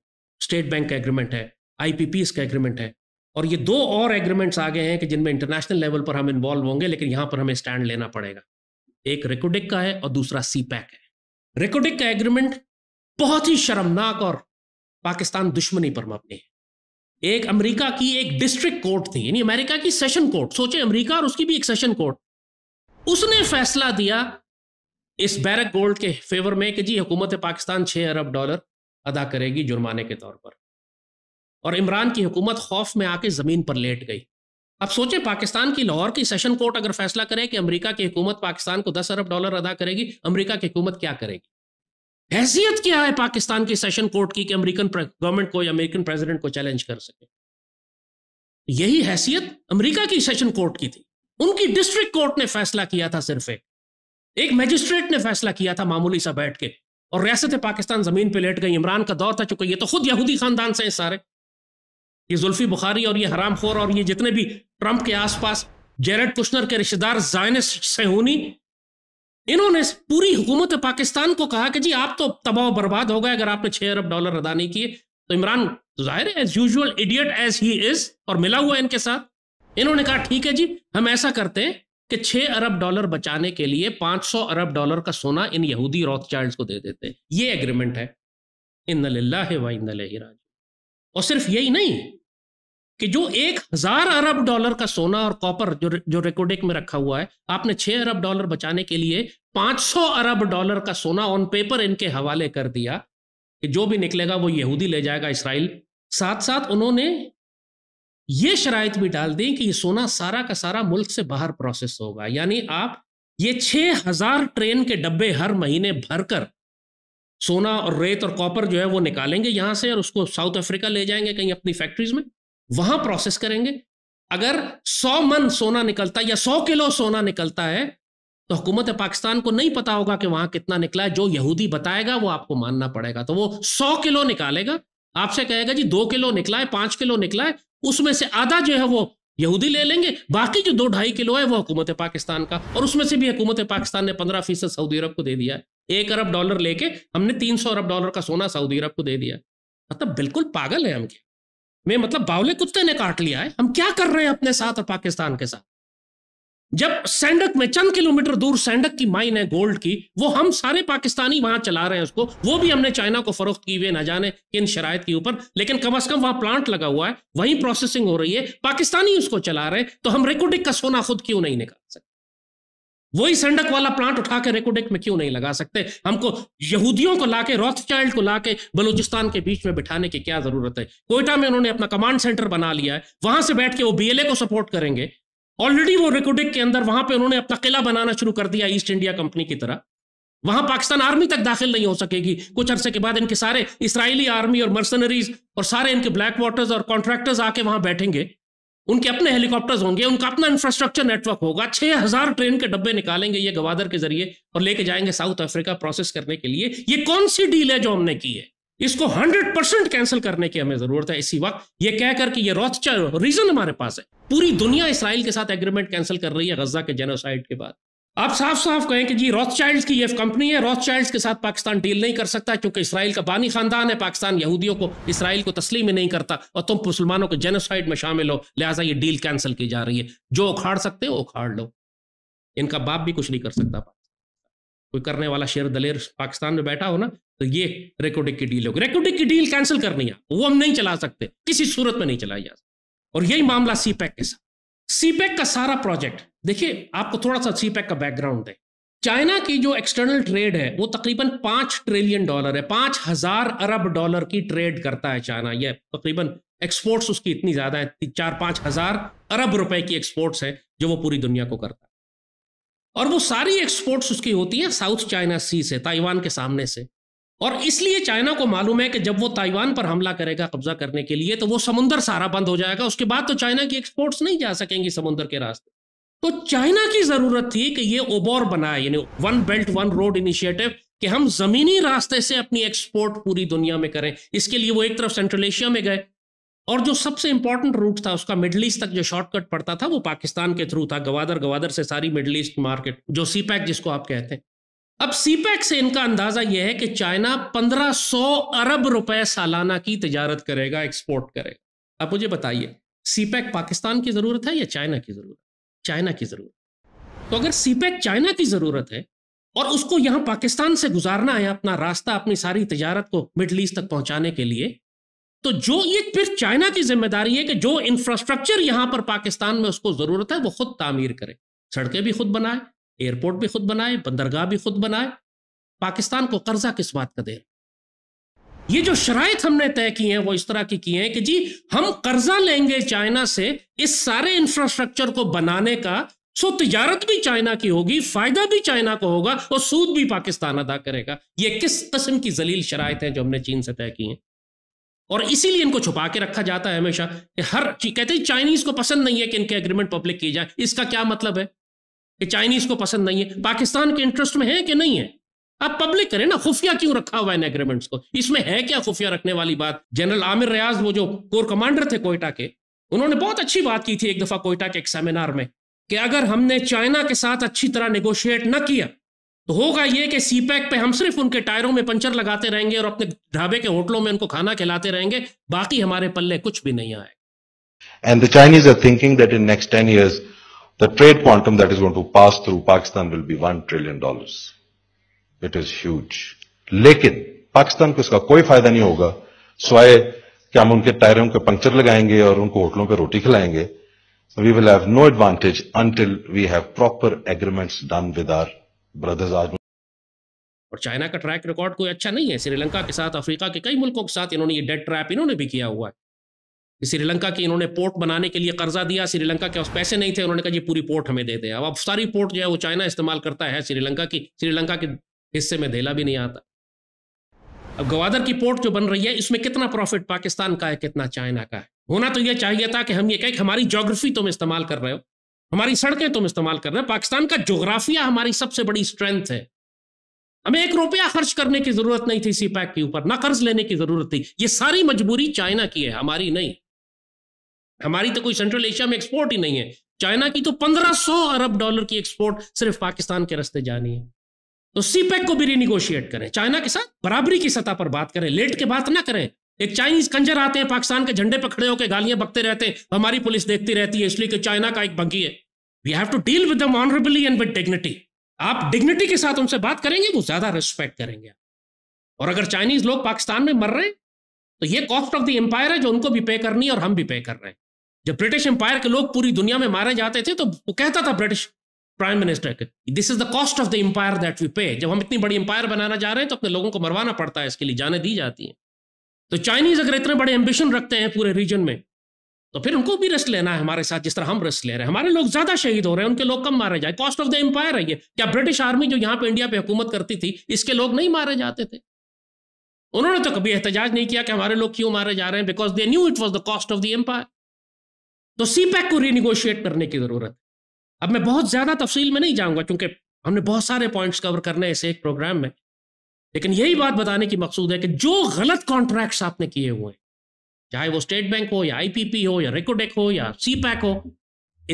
स्टेट बैंक का एग्रीमेंट है आई का एग्रीमेंट है और ये दो और एग्रीमेंट्स आगे हैं कि जिनमें इंटरनेशनल लेवल पर हम इन्वॉल्व होंगे लेकिन यहां पर हमें स्टैंड लेना पड़ेगा एक रिकोडिक का है और दूसरा सी पैक है रिकोडिक का एग्रीमेंट बहुत ही शर्मनाक और पाकिस्तान दुश्मनी पर मबनी है एक अमेरिका की एक डिस्ट्रिक्ट कोर्ट थी यानी अमेरिका की सेशन कोर्ट सोचे अमेरिका और उसकी भी एक सेशन कोर्ट उसने फैसला दिया इस बैरक गोल्ड के फेवर में कि जी हुकूमत पाकिस्तान छह अरब डॉलर अदा करेगी जुर्माने के तौर पर और इमरान की हुकूमत खौफ में आके ज़मीन पर लेट गई अब सोचे पाकिस्तान की लाहौर की सेशन कोर्ट अगर फैसला करे कि अमेरिका की हुकूमत पाकिस्तान को दस अरब डॉलर अदा करेगी अमेरिका की हुकूमत क्या करेगी हैसियत क्या है पाकिस्तान की सेशन कोर्ट की कि अमेरिकन गवर्नमेंट को या अमेरिकन प्रेसिडेंट को चैलेंज कर सके यही हैसियत अमेरिका की सेशन कोर्ट की थी उनकी डिस्ट्रिक्ट कोर्ट ने फैसला किया था सिर्फ एक एक मैजिस्ट्रेट ने फैसला किया था मामूली सा बैठ के और रियासत पाकिस्तान जमीन पर लेट गई इमरान का दौर था चुका ये तो खुद यहूदी खानदान से हैं सारे ये जुल्फी बुखारी और ये हराम खोर और ये जितने भी ट्रंप के आसपास जेरेड कुशनर के रिश्तेदार जायनस सहूनी इन्होंने पूरी हुकूमत पाकिस्तान को कहा कि जी आप तो तबाह बर्बाद हो गए अगर आपने छह अरब डॉलर अदा नहीं किए तो इमरान जाहिर है as usual idiot as he is और मिला हुआ इनके साथ इन्होंने कहा ठीक है जी हम ऐसा करते हैं कि छह अरब डॉलर बचाने के लिए पांच सौ अरब डॉलर का सोना इन यहूदी रॉथ चाइल्ड को दे देते हैं ये एग्रीमेंट है इन लाला व इन और सिर्फ यही नहीं कि जो एक हजार अरब डॉलर का सोना और कॉपर जो जो रिकॉर्डिक में रखा हुआ है आपने छह अरब डॉलर बचाने के लिए पांच सौ अरब डॉलर का सोना ऑन पेपर इनके हवाले कर दिया कि जो भी निकलेगा वो यहूदी ले जाएगा इसराइल साथ साथ उन्होंने ये शरात भी डाल दी कि ये सोना सारा का सारा मुल्क से बाहर प्रोसेस होगा यानी आप ये छह हजार ट्रेन के डब्बे हर महीने भरकर सोना और रेत और कॉपर जो है वो निकालेंगे यहां से और उसको साउथ अफ्रीका ले जाएंगे कहीं अपनी फैक्ट्रीज में वहां प्रोसेस करेंगे अगर सौ मन सोना निकलता या सौ किलो सोना निकलता है तो हुकूमत पाकिस्तान को नहीं पता होगा कि वहां कितना निकला है जो यहूदी बताएगा वो आपको मानना पड़ेगा तो वो सौ किलो निकालेगा आपसे कहेगा जी दो किलो निकला है पांच किलो निकला है उसमें से आधा जो है वो यहूदी ले लेंगे बाकी जो दो ढाई किलो है वो हुकूमत पाकिस्तान का और उसमें से भी हुकूमत पाकिस्तान ने पंद्रह फीसद सऊदी अरब को दे दिया है एक अरब डॉलर लेके हमने तीन सौ अरब डॉलर का सोना सऊदी अरब को दे दिया मतलब बिल्कुल पागल है हम क्या में मतलब बावले कुत्ते ने काट लिया है हम क्या कर रहे हैं अपने साथ और पाकिस्तान के साथ जब सैंडक में चंद किलोमीटर दूर सैंडक की माइन है गोल्ड की वो हम सारे पाकिस्तानी वहां चला रहे हैं उसको वो भी हमने चाइना को फरोख्त की हुए ना जाने किन शराय के ऊपर लेकिन कम अज कम वहां प्लांट लगा हुआ है वहीं प्रोसेसिंग हो रही है पाकिस्तानी उसको चला रहे हैं तो हम रिकॉर्डिंग का सोना खुद क्यों नहीं निकाल सकते वही संडक वाला प्लांट उठा के रेकोडेक में क्यों नहीं लगा सकते हमको यहूदियों को लाके रॉथ चाइल्ड को लाके बलूचिस्तान के बीच में बिठाने की क्या जरूरत है कोयटा में उन्होंने अपना कमांड सेंटर बना लिया है वहां से बैठ के वो बीएलए को सपोर्ट करेंगे ऑलरेडी वो रेकोडेक के अंदर वहां पर उन्होंने अपना किला बनाना शुरू कर दिया ईस्ट इंडिया कंपनी की तरह वहां पाकिस्तान आर्मी तक दाखिल नहीं हो सकेगी कुछ अरसे के बाद इनके सारे इसराइली आर्मी और मर्सनरीज और सारे इनके ब्लैक वाटर्स और कॉन्ट्रैक्टर्स आके वहां बैठेंगे उनके अपने हेलीकॉप्टर्स होंगे उनका अपना इंफ्रास्ट्रक्चर नेटवर्क होगा छह हजार ट्रेन के डब्बे निकालेंगे ये गवादर के जरिए और लेके जाएंगे साउथ अफ्रीका प्रोसेस करने के लिए ये कौन सी डील है जो हमने की है इसको हंड्रेड परसेंट कैंसिल करने की हमें जरूरत है इसी वक्त ये कहकर कि ये रोथ रीजन हमारे पास है पूरी दुनिया इसराइल के साथ एग्रीमेंट कैंसिल कर रही है गजा के जेनोसाइड के बाद आप साफ साफ कहें कि जी रॉथ चाइल्ड की ये कंपनी है रॉथ चाइल्ड के साथ पाकिस्तान डील नहीं कर सकता क्योंकि इसराइल का बानी खानदान है पाकिस्तान यहूदियों को इसराइल को तस्लीम ही नहीं करता और तुम मुसलमानों के जेनोसाइड में शामिल हो लिहाजा ये डील कैंसिल की जा रही है जो उखाड़ सकते हो उखाड़ लो इनका बाप भी कुछ नहीं कर सकता कोई करने वाला शेर दलेर पाकिस्तान में बैठा हो ना तो ये रेकोडिक की डील होगी रेकोडिक की डील कैंसिल करनी है वो हम नहीं चला सकते किसी सूरत में नहीं चलाई जा सकती और यही मामला सी पैक e के साथ सीपेक का सारा प्रोजेक्ट देखिए आपको थोड़ा सा सीपेक का बैकग्राउंड है चाइना की जो एक्सटर्नल ट्रेड है वो तकरीबन पांच ट्रिलियन डॉलर है पांच हजार अरब डॉलर की ट्रेड करता है चाइना ये तकरीबन एक्सपोर्ट्स उसकी इतनी ज्यादा है चार पांच हजार अरब रुपए की एक्सपोर्ट्स है जो वो पूरी दुनिया को करता है और वो सारी एक्सपोर्ट्स उसकी होती है साउथ चाइना सी से ताइवान के सामने से और इसलिए चाइना को मालूम है कि जब वो ताइवान पर हमला करेगा कब्जा करने के लिए तो वो समुंदर सारा बंद हो जाएगा उसके बाद तो चाइना की एक्सपोर्ट्स नहीं जा सकेंगी समुंदर के रास्ते तो चाइना की जरूरत थी कि ये ओबोर बनाए यानी one belt one road initiative कि हम जमीनी रास्ते से अपनी एक्सपोर्ट पूरी दुनिया में करें इसके लिए वो एक तरफ सेंट्रल एशिया में गए और जो सबसे इंपॉर्टेंट रूट था उसका मिडल ईस्ट तक जो शॉर्टकट पड़ता था वो पाकिस्तान के थ्रू था गवादर गवादर से सारी मिडल ईस्ट मार्केट जो सीपैक जिसको आप कहते हैं अब सीपैक e से इनका अंदाजा यह है कि चाइना 1500 अरब रुपए सालाना की तजारत करेगा एक्सपोर्ट करेगा अब मुझे बताइए सीपैक e पाकिस्तान की जरूरत है या चाइना की जरूरत चाइना की जरूरत तो अगर सीपैक e चाइना की जरूरत है और उसको यहां पाकिस्तान से गुजारना है अपना रास्ता अपनी सारी तजारत को मिडल ईस्ट तक पहुंचाने के लिए तो जो ये फिर चाइना की जिम्मेदारी है कि जो इंफ्रास्ट्रक्चर यहां पर पाकिस्तान में उसको जरूरत है वो खुद तामीर करे सड़कें भी खुद बनाए एयरपोर्ट भी खुद बनाए बंदरगाह भी खुद बनाए पाकिस्तान को कर्जा किस बात का दे ये जो शराय हमने तय की है वो इस तरह की की हैं कि जी हम कर्जा लेंगे चाइना से इस सारे इंफ्रास्ट्रक्चर को बनाने का सो तजारत भी चाइना की होगी फायदा भी चाइना को होगा और सूद भी पाकिस्तान अदा करेगा ये किस कस्म की जलील शराय है जो हमने चीन से तय की हैं और इसीलिए इनको छुपा के रखा जाता है हमेशा कि हर कहते हैं चाइनीज को पसंद नहीं है कि इनके एग्रीमेंट पब्लिक किए जाए इसका क्या मतलब है कि चाइनीज को पसंद नहीं है पाकिस्तान के इंटरेस्ट में है कि नहीं है आप पब्लिक करें ना खुफिया क्यों रखा हुआ है इन एग्रीमेंट्स को इसमें है क्या खुफिया रखने वाली बात जनरल आमिर रियाज वो जो कोर कमांडर थे कोयटा के उन्होंने बहुत अच्छी बात की थी एक दफा कोयटा के एक सेमिनार में कि अगर हमने चाइना के साथ अच्छी तरह नेगोशिएट न किया तो होगा ये कि सीपैक e पे हम सिर्फ उनके टायरों में पंचर लगाते रहेंगे और अपने ढाबे के होटलों में उनको खाना खिलाते रहेंगे बाकी हमारे पल्ले कुछ भी नहीं आएगा and the Chinese are thinking that in next ten years The trade quantum that is going to pass through Pakistan will be one trillion dollars. It is huge. लेकिन पाकिस्तान को इसका कोई फायदा नहीं होगा स्वाय कि हम उनके टायरों के पंक्चर लगाएंगे और उनको होटलों पर रोटी खिलाएंगे we will have no advantage until we have proper agreements done with our brothers आज और चाइना का ट्रैक रिकॉर्ड कोई अच्छा नहीं है श्रीलंका के साथ अफ्रीका के कई मुल्कों के साथ इन्होंने ये डेट ट्रैप इन्होंने भी किया हुआ है श्रीलंका की इन्होंने पोर्ट बनाने के लिए कर्जा दिया श्रीलंका के पास पैसे नहीं थे उन्होंने कहा ये पूरी पोर्ट हमें दे दे अब अब सारी पोर्ट जो है वो चाइना इस्तेमाल करता है श्रीलंका की श्रीलंका के हिस्से में धेला भी नहीं आता अब गवादर की पोर्ट जो बन रही है इसमें कितना प्रॉफिट पाकिस्तान का है कितना चाइना का है होना तो यह चाहिए था कि हम ये कहें कि हमारी जोग्राफी तुम इस्तेमाल कर रहे हो हमारी सड़कें तुम इस्तेमाल कर रहे हो पाकिस्तान का जोग्राफिया हमारी सबसे बड़ी स्ट्रेंथ है हमें एक रुपया खर्च करने की जरूरत नहीं थी सी पैक के ऊपर ना कर्ज लेने की जरूरत थी ये सारी मजबूरी चाइना की है हमारी नहीं हमारी तो कोई सेंट्रल एशिया में एक्सपोर्ट ही नहीं है चाइना की तो 1500 अरब डॉलर की एक्सपोर्ट सिर्फ पाकिस्तान के रास्ते जानी है तो सीपेक e को भी रीनिगोशिएट करें चाइना के साथ बराबरी की सतह पर बात करें लेट के बात ना करें एक चाइनीज कंजर आते हैं पाकिस्तान के झंडे पर खड़े होकर गालियां बकते रहते हैं हमारी पुलिस देखती रहती है इसलिए कि चाइना का एक बंकी है we have to deal with honourably and with dignity आप डिग्निटी के साथ उनसे बात करेंगे वो ज्यादा रिस्पेक्ट करेंगे और अगर चाइनीज लोग पाकिस्तान में मर रहे हैं तो ये कॉस्ट ऑफ द एम्पायर है जो उनको भी पे करनी है और हम भी पे कर रहे हैं जब ब्रिटिश एम्पायर के लोग पूरी दुनिया में मारे जाते थे तो वो कहता था ब्रिटिश प्राइम मिनिस्टर के this is the cost of the empire that we pay जब हम इतनी बड़ी एम्पायर बनाना जा रहे हैं तो अपने लोगों को मरवाना पड़ता है इसके लिए जाने दी जाती हैं तो चाइनीज अगर इतने बड़े एम्बिशन रखते हैं पूरे रीजन में तो फिर उनको भी रिस्क लेना है हमारे साथ जिस तरह हम रिस्क ले रहे हैं हमारे लोग ज्यादा शहीद हो रहे हैं उनके लोग कम मारे जाए कॉस्ट ऑफ द एम्पायर है ये क्या ब्रिटिश आर्मी जो यहाँ पे इंडिया पे हुकूमत करती थी इसके लोग नहीं मारे जाते थे उन्होंने तो कभी एहतजाज नहीं किया कि हमारे लोग क्यों मारे जा रहे हैं because they knew it was the cost of the empire तो सी पैक e को रीनिगोशिएट करने की जरूरत है अब मैं बहुत ज्यादा तफसील में नहीं जाऊंगा क्योंकि हमने बहुत सारे पॉइंट्स कवर करने हैं इस एक प्रोग्राम में लेकिन यही बात बताने की मकसूद है कि जो गलत कॉन्ट्रैक्ट्स आपने किए हुए हैं चाहे वो स्टेट बैंक हो या आईपीपी हो या रिकोडेक हो या सी पैक e हो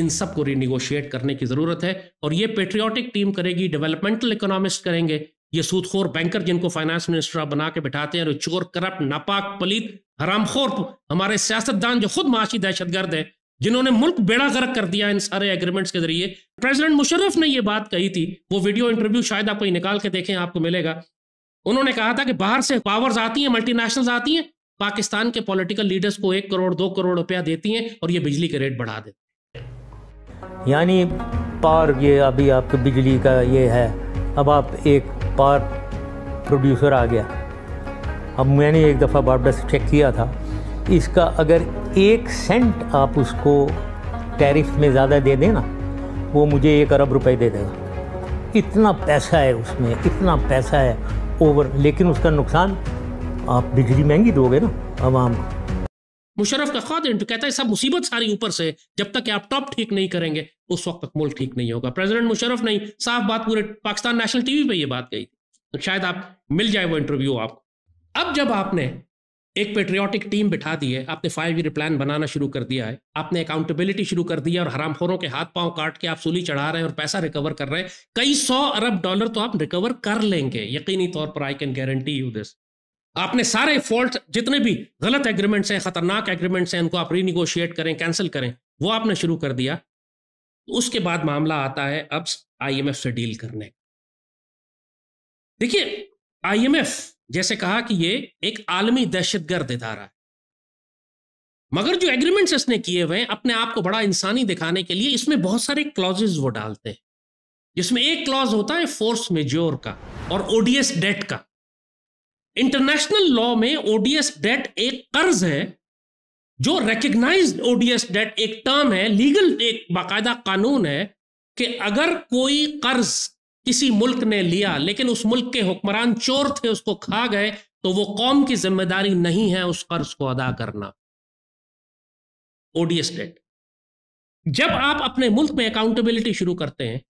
इन सब को रीनिगोशिएट करने की ज़रूरत है और ये पेट्रियाटिक टीम करेगी डेवलपमेंटल इकोनॉमिस्ट करेंगे ये सूदखोर बैंकर जिनको फाइनेंस मिनिस्टर बना के बिठाते हैं चोर करप्ट नापाक पलीत हरामखोर हमारे सियासतदान जो खुद माशी दहशतगर्द है जिन्होंने मुल्क बेड़ा गर्क कर दिया इन सारे एग्रीमेंट्स के जरिए प्रेसिडेंट मुशर्रफ ने यह बात कही थी वो वीडियो इंटरव्यू शायद आप कोई निकाल के देखें आपको मिलेगा उन्होंने कहा था कि बाहर से पावर्स आती हैं मल्टीनेशनल्स आती हैं पाकिस्तान के पॉलिटिकल लीडर्स को एक करोड़ दो करोड़ रुपया देती हैं और ये बिजली के रेट बढ़ा देते हैं यानी पावर ये अभी आपके बिजली का ये है अब आप एक पावर प्रोड्यूसर आ गया अब मैंने एक दफ़ा बारबडा से चेक किया था इसका अगर एक सेंट आप उसको टैरिफ में ज़्यादा दे देना वो मुझे एक अरब रुपए दे देगा इतना पैसा है उसमें इतना पैसा है ओवर लेकिन उसका नुकसान आप बिजली महंगी दोगे ना आवाम को मुशरफ का खाद इंट कहता है सब मुसीबत सारी ऊपर से जब तक आप टॉप ठीक नहीं करेंगे उस वक्त तक मुल्क ठीक नहीं होगा प्रेसिडेंट मुशरफ नहीं साफ बात पूरे पाकिस्तान नेशनल टीवी पे ये बात कही तो शायद आप मिल जाए वो इंटरव्यू आपको अब जब आपने एक पेट्रियाटिक टीम बिठा दी है आपने फाइव ईयर प्लान बनाना शुरू कर दिया है आपने अकाउंटेबिलिटी शुरू कर दिया और हरामखोरों के हाथ पांव काट के आप सूली चढ़ा रहे हैं और पैसा रिकवर कर रहे हैं कई सौ अरब डॉलर तो आप रिकवर कर लेंगे यकीनी तौर पर I can guarantee you this आपने सारे फॉल्ट जितने भी गलत एग्रीमेंट्स हैं खतरनाक एग्रीमेंट्स हैं उनको आप रीनिगोशिएट करें कैंसिल करें वो आपने शुरू कर दिया उसके बाद मामला आता है अब आईएमएफ से डील करने देखिए आईएमएफ जैसे कहा कि ये एक आलमी दहशतगर्द इदारा है मगर जो एग्रीमेंट्स इसने किए हुए हैं अपने आप को बड़ा इंसानी दिखाने के लिए इसमें बहुत सारे क्लॉजेज वो डालते हैं जिसमें एक क्लॉज होता है फोर्स मेजोर का और ओडीएस डेट का इंटरनेशनल लॉ में ओडीएस डेट एक कर्ज है जो रिकग्नाइज ओडीएस डेट एक टर्म है लीगल एक बाकायदा कानून है कि अगर कोई कर्ज किसी मुल्क ने लिया लेकिन उस मुल्क के हुक्मरान चोर थे उसको खा गए तो वो कौम की जिम्मेदारी नहीं है उस कर्ज को अदा करना ओडीएस डेट जब आप अपने मुल्क में अकाउंटेबिलिटी शुरू करते हैं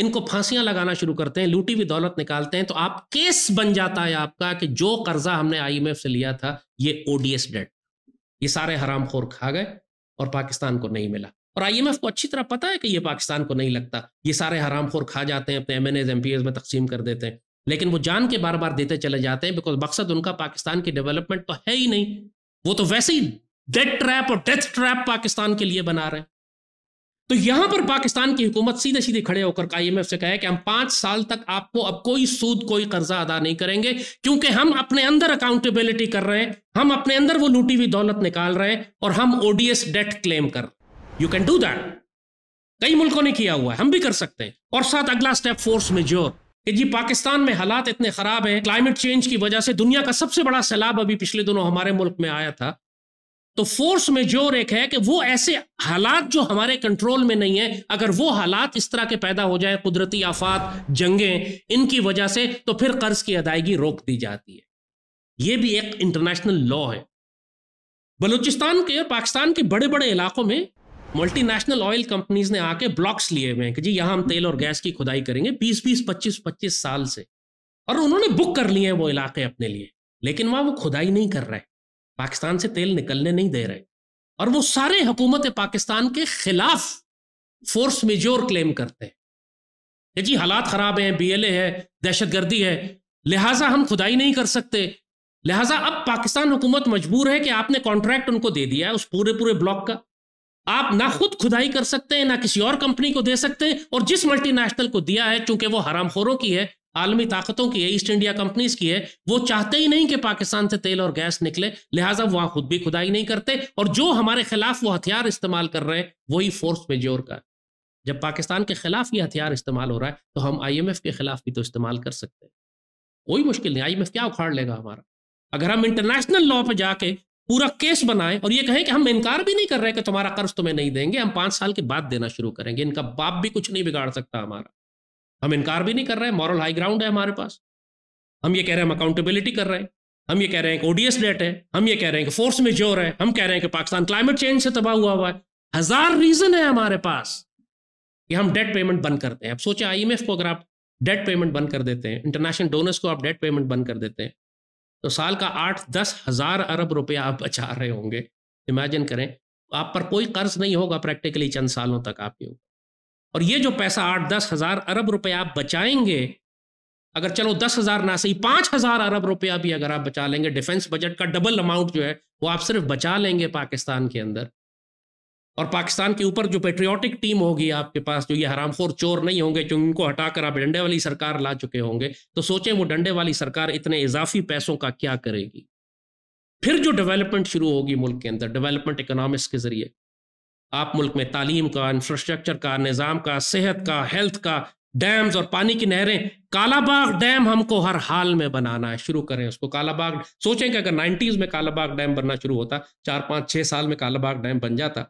इनको फांसियां लगाना शुरू करते हैं लूटी हुई दौलत निकालते हैं तो आप केस बन जाता है आपका कि जो कर्जा हमने आईएमएफ से लिया था ये ओडीएस डेट ये सारे हरामखोर खा गए और पाकिस्तान को नहीं मिला और आईएमएफ को अच्छी तरह पता है कि ये पाकिस्तान को नहीं लगता ये सारे हराम खोर खा जाते हैं अपने एम एन एम में तकसीम कर देते हैं लेकिन वो जान के बार बार देते चले जाते हैं बिकॉज मकसद उनका पाकिस्तान की डेवलपमेंट तो है ही नहीं वो तो वैसे ही डेथ ट्रैप और डेथ ट्रैप पाकिस्तान के लिए बना रहे हैं तो यहां पर पाकिस्तान की हुकूमत सीधे सीधे खड़े होकर आई से कहे कि हम पांच साल तक आपको अब कोई सूद कोई कर्जा अदा नहीं करेंगे क्योंकि हम अपने अंदर अकाउंटेबिलिटी कर रहे हैं हम अपने अंदर वो लूटी हुई दौलत निकाल रहे हैं और हम ओडीएस डेट क्लेम कर रहे हैं यू कैन डू दैट कई मुल्कों ने किया हुआ है हम भी कर सकते हैं और साथ अगला स्टेप फोर्स में जो कि जी पाकिस्तान में हालात इतने ख़राब हैं क्लाइमेट चेंज की वजह से दुनिया का सबसे बड़ा सैलाब अभी पिछले दिनों हमारे मुल्क में आया था तो फोर्स मेजोर एक है कि वो ऐसे हालात जो हमारे कंट्रोल में नहीं है अगर वो हालात इस तरह के पैदा हो जाए कुदरती आफात जंगें इनकी वजह से तो फिर कर्ज की अदायगी रोक दी जाती है ये भी एक इंटरनेशनल लॉ है बलूचिस्तान के और पाकिस्तान के बड़े बड़े इलाकों में मल्टीनेशनल ऑयल कंपनीज ने आके ब्लॉक्स लिए हुए हैं कि जी यहाँ हम तेल और गैस की खुदाई करेंगे बीस बीस पच्चीस पच्चीस साल से और उन्होंने बुक कर लिए हैं वो इलाके अपने लिए लेकिन वहाँ वो खुदाई नहीं कर रहे पाकिस्तान से तेल निकलने नहीं दे रहे और वो सारे हुकूमत पाकिस्तान के खिलाफ फोर्स मेजोर क्लेम करते हैं कि जी हालात ख़राब हैं बी एल ए है दहशतगर्दी है लिहाजा हम खुदाई नहीं कर सकते लिहाजा अब पाकिस्तान हुकूमत मजबूर है कि आपने कॉन्ट्रैक्ट उनको दे दिया है उस पूरे पूरे ब्लॉक का आप ना खुद खुदाई कर सकते हैं ना किसी और कंपनी को दे सकते हैं और जिस मल्टीनेशनल को दिया है चूंकि वो हरामखोरों की है आलमी ताकतों की है ईस्ट इंडिया कंपनीज की है वो चाहते ही नहीं कि पाकिस्तान से तेल और गैस निकले लिहाजा वहां खुद भी खुदाई नहीं करते और जो हमारे खिलाफ वो हथियार इस्तेमाल कर रहे हैं वही फोर्स मेजोर का है जब पाकिस्तान के खिलाफ ये हथियार इस्तेमाल हो रहा है तो हम आईएमएफ के खिलाफ भी तो इस्तेमाल कर सकते हैं कोई मुश्किल नहीं आईएमएफ क्या उखाड़ लेगा हमारा अगर हम इंटरनेशनल लॉ पर जाके पूरा केस बनाएं और ये कहें कि हम इनकार भी नहीं कर रहे कि तुम्हारा कर्ज तुम्हें नहीं देंगे हम पांच साल के बाद देना शुरू करेंगे इनका बाप भी कुछ नहीं बिगाड़ सकता हमारा हम इनकार भी नहीं कर रहे हैं मॉरल हाई ग्राउंड है हमारे पास हम ये कह रहे हैं हम अकाउंटेबिलिटी कर रहे हैं हम ये कह रहे हैं कि ओडीएस डेट है हम ये कह रहे हैं कि फोर्स में जोर है हम कह रहे हैं कि पाकिस्तान क्लाइमेट चेंज से तबाह हुआ हुआ है हजार रीजन है हमारे पास कि हम डेट पेमेंट बंद करते हैं अब सोचे आई को अगर आप डेट पेमेंट बंद कर देते हैं इंटरनेशनल डोनर्स को आप डेट पेमेंट बंद कर देते हैं तो साल का आठ दस हजार अरब रुपया आप बचा रहे होंगे इमेजिन करें आप पर कोई कर्ज नहीं होगा प्रैक्टिकली चंद सालों तक आपके ऊपर और ये जो पैसा आठ दस हजार अरब रुपया आप बचाएंगे अगर चलो दस हजार ना सही पांच हजार अरब रुपया भी अगर आप बचा लेंगे डिफेंस बजट का डबल अमाउंट जो है वो आप सिर्फ बचा लेंगे पाकिस्तान के अंदर और पाकिस्तान के ऊपर जो पेट्रियाटिक टीम होगी आपके पास जो ये हरामखोर चोर नहीं होंगे क्योंकि उनको हटाकर आप डंडे वाली सरकार ला चुके होंगे तो सोचें वो डंडे वाली सरकार इतने इजाफी पैसों का क्या करेगी फिर जो डेवलपमेंट शुरू होगी मुल्क के अंदर डेवलपमेंट इकोनॉमिक्स के ज़रिए आप मुल्क में तालीम का इंफ्रास्ट्रक्चर का निज़ाम का सेहत का हेल्थ का डैम्स और पानी की नहरें कालाबाग डैम हमको हर हाल में बनाना है शुरू करें उसको कालाबाग सोचें कि अगर नाइन्टीज़ में कालाबाग डैम बनना शुरू होता चार पाँच छः साल में कालाबाग डैम बन जाता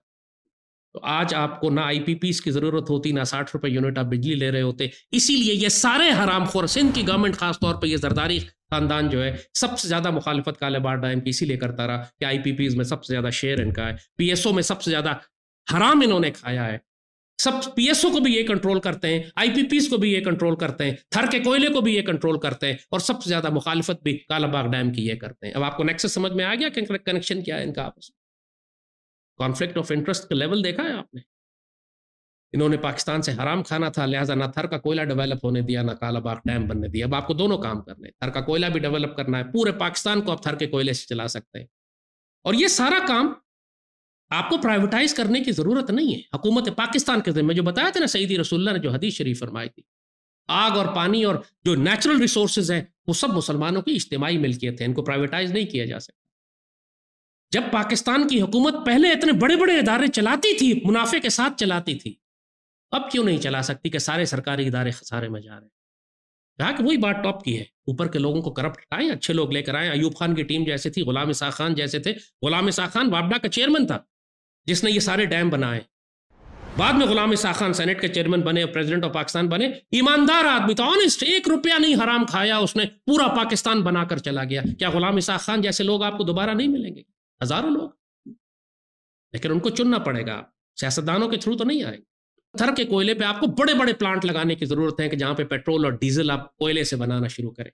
तो आज आपको ना आईपीपीस की जरूरत होती ना साठ रुपए यूनिट आप बिजली ले रहे होते इसीलिए ये सारे हराम खोर सिंध की गवर्नमेंट खासतौर पर यह जरदारी खानदान जो है सबसे ज्यादा मुखालफत काले बार डायम की इसीलिए करता रहा कि आई में सबसे ज्यादा शेयर इनका है पी में सबसे ज्यादा हराम इन्होंने खाया है सब पीएसओ को भी ये कंट्रोल करते हैं आईपीपीस को भी ये कंट्रोल करते हैं थर के कोयले को भी ये कंट्रोल करते हैं और सबसे ज्यादा मुखालफत भी कालाबाग डैम की ये करते हैं अब आपको नेक्स्ट समझ में आ गया कनेक्शन क्या है इनका आपस में कॉन्फ्लिक्ट ऑफ इंटरेस्ट का लेवल देखा है आपने इन्होंने पाकिस्तान से हराम खाना था लिहाजा ना थर का कोयला डेवलप होने दिया ना कालाबाग डैम बनने दिया अब आपको दोनों काम करने थर का कोयला भी डेवलप करना है पूरे पाकिस्तान को आप थर के कोयले से चला सकते हैं और ये सारा काम आपको प्राइवेटाइज करने की ज़रूरत नहीं है हुकूमत पाकिस्तान के जिम्मे जो बताया था ना सईदी रसुल्ला ने जो हदीस शरीफ फरमाई थी आग और पानी और जो नेचुरल रिसोर्सेज हैं वो सब मुसलमानों की इज्तमाही मिल्कियत है इनको प्राइवेटाइज नहीं किया जा सकता जब पाकिस्तान की हुकूमत पहले इतने बड़े बड़े इदारे चलाती थी मुनाफे के साथ चलाती थी अब क्यों नहीं चला सकती कि सारे सरकारी इदारे खसारे में जा रहे हैं कहा कि वही बात टॉप की है ऊपर के लोगों को करप्ट आए अच्छे लोग लेकर आए अयूब खान की टीम जैसे थी गुलाम इसा खान जैसे थे गुलाम इसा खान वाबडा का चेयरमैन था जिसने ये सारे डैम बनाए बाद में गुलाम इसा खान सेनेट के चेयरमैन बने प्रेसिडेंट ऑफ पाकिस्तान बने ईमानदार आदमी था ऑनेस्ट एक रुपया नहीं हराम खाया उसने पूरा पाकिस्तान बनाकर चला गया क्या गुलाम इसा खान जैसे लोग आपको दोबारा नहीं मिलेंगे हजारों लोग लेकिन उनको चुनना पड़ेगा सियासतदानों के थ्रू तो नहीं आए थर के कोयले पे आपको बड़े बड़े प्लांट लगाने की जरूरत है कि जहां पे पेट्रोल और डीजल आप कोयले से बनाना शुरू करें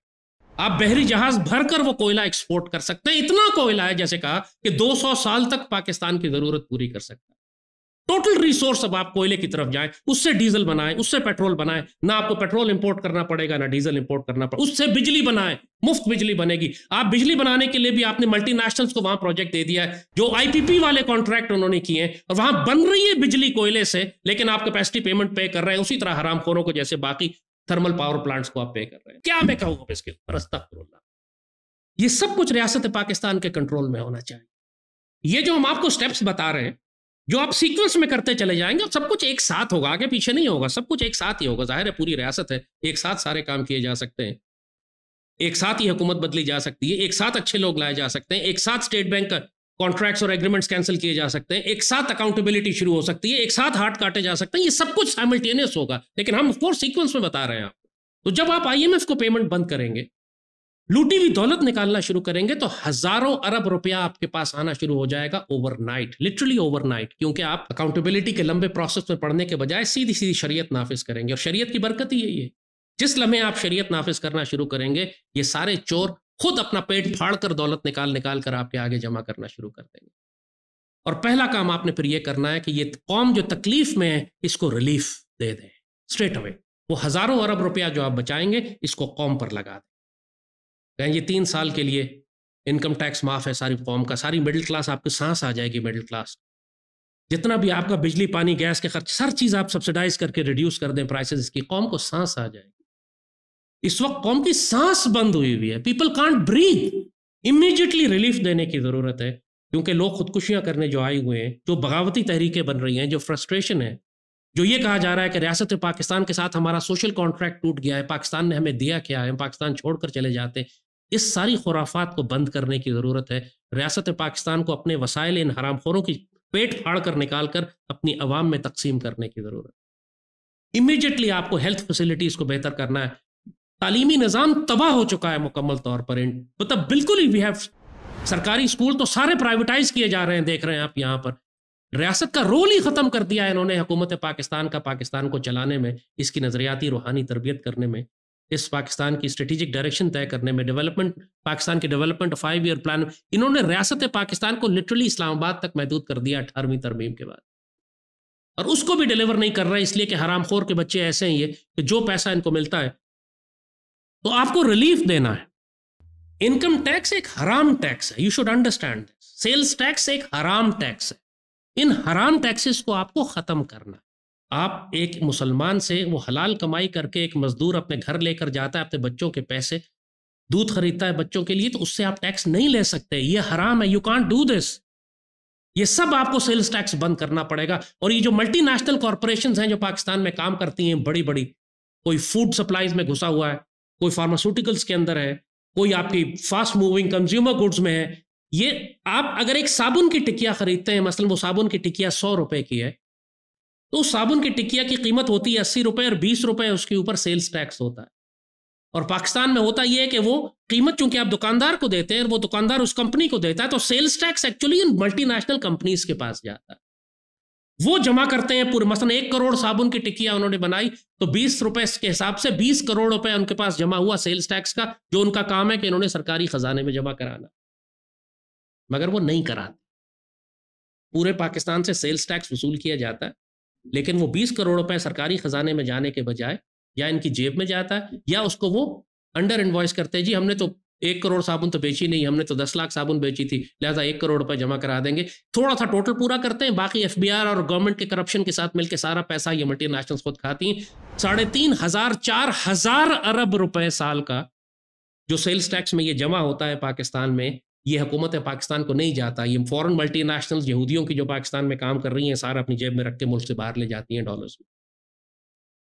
आप बहरी जहाज भरकर वो कोयला एक्सपोर्ट कर सकते हैं इतना कोयला है जैसे कहा कि 200 साल तक पाकिस्तान की जरूरत पूरी कर सकता है टोटल रिसोर्स अब आप कोयले की तरफ जाएं उससे डीजल बनाएं उससे पेट्रोल बनाएं ना आपको पेट्रोल इंपोर्ट करना पड़ेगा ना डीजल इंपोर्ट करना पड़ेगा उससे बिजली बनाएं मुफ्त बिजली बनेगी आप बिजली बनाने के लिए भी आपने मल्टीनेशनल्स को वहां प्रोजेक्ट दे दिया है जो आईपीपी वाले कॉन्ट्रैक्ट उन्होंने किए हैं और वहां बन रही है बिजली कोयले से लेकिन आप कैपेसिटी पेमेंट पे कर रहे हैं उसी तरह हराम खोरों को जैसे बाकी थर्मल पावर प्लांट्स को आप पे कर रहे हैं क्या मैं कहूंगा इसके ऊपर ये सब कुछ रियासत पाकिस्तान के कंट्रोल में होना चाहिए ये जो हम आपको स्टेप्स बता रहे हैं जो आप सीक्वेंस में करते चले जाएंगे सब कुछ एक साथ होगा आगे पीछे नहीं होगा सब कुछ एक साथ ही होगा जाहिर है पूरी रियासत है एक साथ सारे काम किए जा सकते हैं एक साथ ही हुकूमत बदली जा सकती है एक साथ अच्छे लोग लाए जा सकते हैं एक साथ स्टेट बैंक कॉन्ट्रैक्ट्स और एग्रीमेंट्स कैंसिल किए जा सकते हैं एक साथ अकाउंटेबिलिटी शुरू हो सकती है एक साथ हार्ट काटे जा सकते हैं ये सब कुछ साइमल्टेनियस होगा लेकिन हम फोर सीक्वेंस में बता रहे हैं आपको तो जब आप आईएमएफ को पेमेंट बंद करेंगे लूटी हुई दौलत निकालना शुरू करेंगे तो हजारों अरब रुपया आपके पास आना शुरू हो जाएगा ओवरनाइट लिटरली ओवरनाइट क्योंकि आप अकाउंटेबिलिटी के लंबे प्रोसेस में पढ़ने के बजाय सीधी सीधी शरीयत नाफिज करेंगे और शरीयत की बरकत ही यही है जिस लम्हे आप शरीयत नाफिज करना शुरू करेंगे ये सारे चोर खुद अपना पेट फाड़ कर दौलत निकाल निकाल कर आपके आगे जमा करना शुरू कर देंगे और पहला काम आपने फिर ये करना है कि ये कौम जो तकलीफ में है इसको रिलीफ दे दें स्ट्रेट अवे वो हजारों अरब रुपया जो आप बचाएंगे इसको कौम पर लगा दें कहें ये तीन साल के लिए इनकम टैक्स माफ़ है सारी कौम का सारी मिडिल क्लास आपके सांस आ जाएगी मिडिल क्लास जितना भी आपका बिजली पानी गैस के खर्च हर चीज़ आप सब्सिडाइज करके रिड्यूस कर दें प्राइसेस इसकी कौम को सांस आ जाएगी इस वक्त कौम की सांस बंद हुई हुई है people can't breathe immediately relief देने की ज़रूरत है क्योंकि लोग खुदकुशियां करने जो आए हुए हैं जो बगावती तहरीकें बन रही हैं जो फ्रस्ट्रेशन है जो ये कहा जा रहा है कि रियासत पाकिस्तान के साथ हमारा सोशल कॉन्ट्रैक्ट टूट गया है पाकिस्तान ने हमें दिया क्या है हम पाकिस्तान छोड़कर चले जाते हैं इस सारी खुराफात को बंद करने की ज़रूरत है रियासत पाकिस्तान को अपने वसायल इन हराम खोरों की पेट फाड़ कर निकाल कर अपनी आवाम में तकसीम करने की ज़रूरत है इमिजिएटली आपको हेल्थ फैसिलिटीज़ को बेहतर करना है तालीमी निज़ाम तबाह हो चुका है मुकम्मल तौर पर मतलब बिल्कुल ही वी हैव सरकारी स्कूल तो सारे प्राइवेटाइज किए जा रहे हैं देख रहे हैं आप यहाँ पर रियासत का रोल ही ख़त्म कर दिया है इन्होंने हुकूमत पाकिस्तान का पाकिस्तान को चलाने में इसकी नज़रियाती रूहानी तरबियत करने में इस पाकिस्तान की स्ट्रेटेजिक डायरेक्शन तय करने में डेवलपमेंट पाकिस्तान के डेवलपमेंट फाइव ईयर प्लान इन्होंने रियासत पाकिस्तान को लिटरली इस्लामाबाद तक महदूद कर दिया अठारहवीं तरमीम के बाद और उसको भी डिलीवर नहीं कर है इसलिए कि हरामखोर के बच्चे ऐसे हैं ये कि जो पैसा इनको मिलता है तो आपको रिलीफ देना है इनकम टैक्स एक हराम टैक्स है you should understand sales tax एक हराम टैक्स है इन हराम टैक्सेस को आपको खत्म करना है आप एक मुसलमान से वो हलाल कमाई करके एक मजदूर अपने घर लेकर जाता है अपने बच्चों के पैसे दूध खरीदता है बच्चों के लिए तो उससे आप टैक्स नहीं ले सकते ये हराम है यू कॉन्ट डू दिस ये सब आपको सेल्स टैक्स बंद करना पड़ेगा और ये जो मल्टीनेशनल कॉरपोरेशन हैं जो पाकिस्तान में काम करती हैं बड़ी बड़ी कोई फूड सप्लाईज में घुसा हुआ है कोई फार्मास्यूटिकल्स के अंदर है कोई आपकी फास्ट मूविंग कंज्यूमर गुड्स में है ये आप अगर एक साबुन की टिकिया खरीदते हैं मसलन वो साबुन की टिकिया सौ रुपए की है तो साबुन की टिकिया की कीमत होती है अस्सी रुपए और बीस रुपए उसके ऊपर सेल्स टैक्स होता है और पाकिस्तान में होता यह है कि वो कीमत चूंकि आप दुकानदार को देते हैं और वो दुकानदार उस कंपनी को देता है तो सेल्स टैक्स एक्चुअली इन मल्टीनेशनल कंपनीज के पास जाता है वो जमा करते हैं पूरे मसलन एक करोड़ साबुन की टिकिया उन्होंने बनाई तो बीस रुपए के हिसाब से बीस करोड़ रुपए उनके पास जमा हुआ सेल्स टैक्स का जो उनका काम है कि इन्होंने सरकारी खजाने में जमा कराना मगर वो नहीं कराते पूरे पाकिस्तान से सेल्स टैक्स वसूल किया जाता है लेकिन वो बीस करोड़ रुपए सरकारी खजाने में जाने के बजाय या इनकी जेब में जाता है या उसको वो अंडर इन्वॉइस करते हैं जी हमने तो एक करोड़ साबुन तो बेची नहीं हमने तो दस लाख साबुन बेची थी लिहाजा एक करोड़ रुपए जमा करा देंगे थोड़ा सा टोटल पूरा करते हैं बाकी एफ और गवर्नमेंट के करप्शन के साथ मिलकर सारा पैसा ये मल्टी नेशनल खुद खाती हैं साढ़े तीन हजार चार हजार अरब रुपए साल का जो सेल्स टैक्स में ये जमा होता है पाकिस्तान में ये हुकूमत पाकिस्तान को नहीं जाता ये फॉरन नेशनल यहूदियों की जो पाकिस्तान में काम कर रही हैं सारा अपनी जेब में रख के मुल्क से बाहर ले जाती हैं डॉलर्स में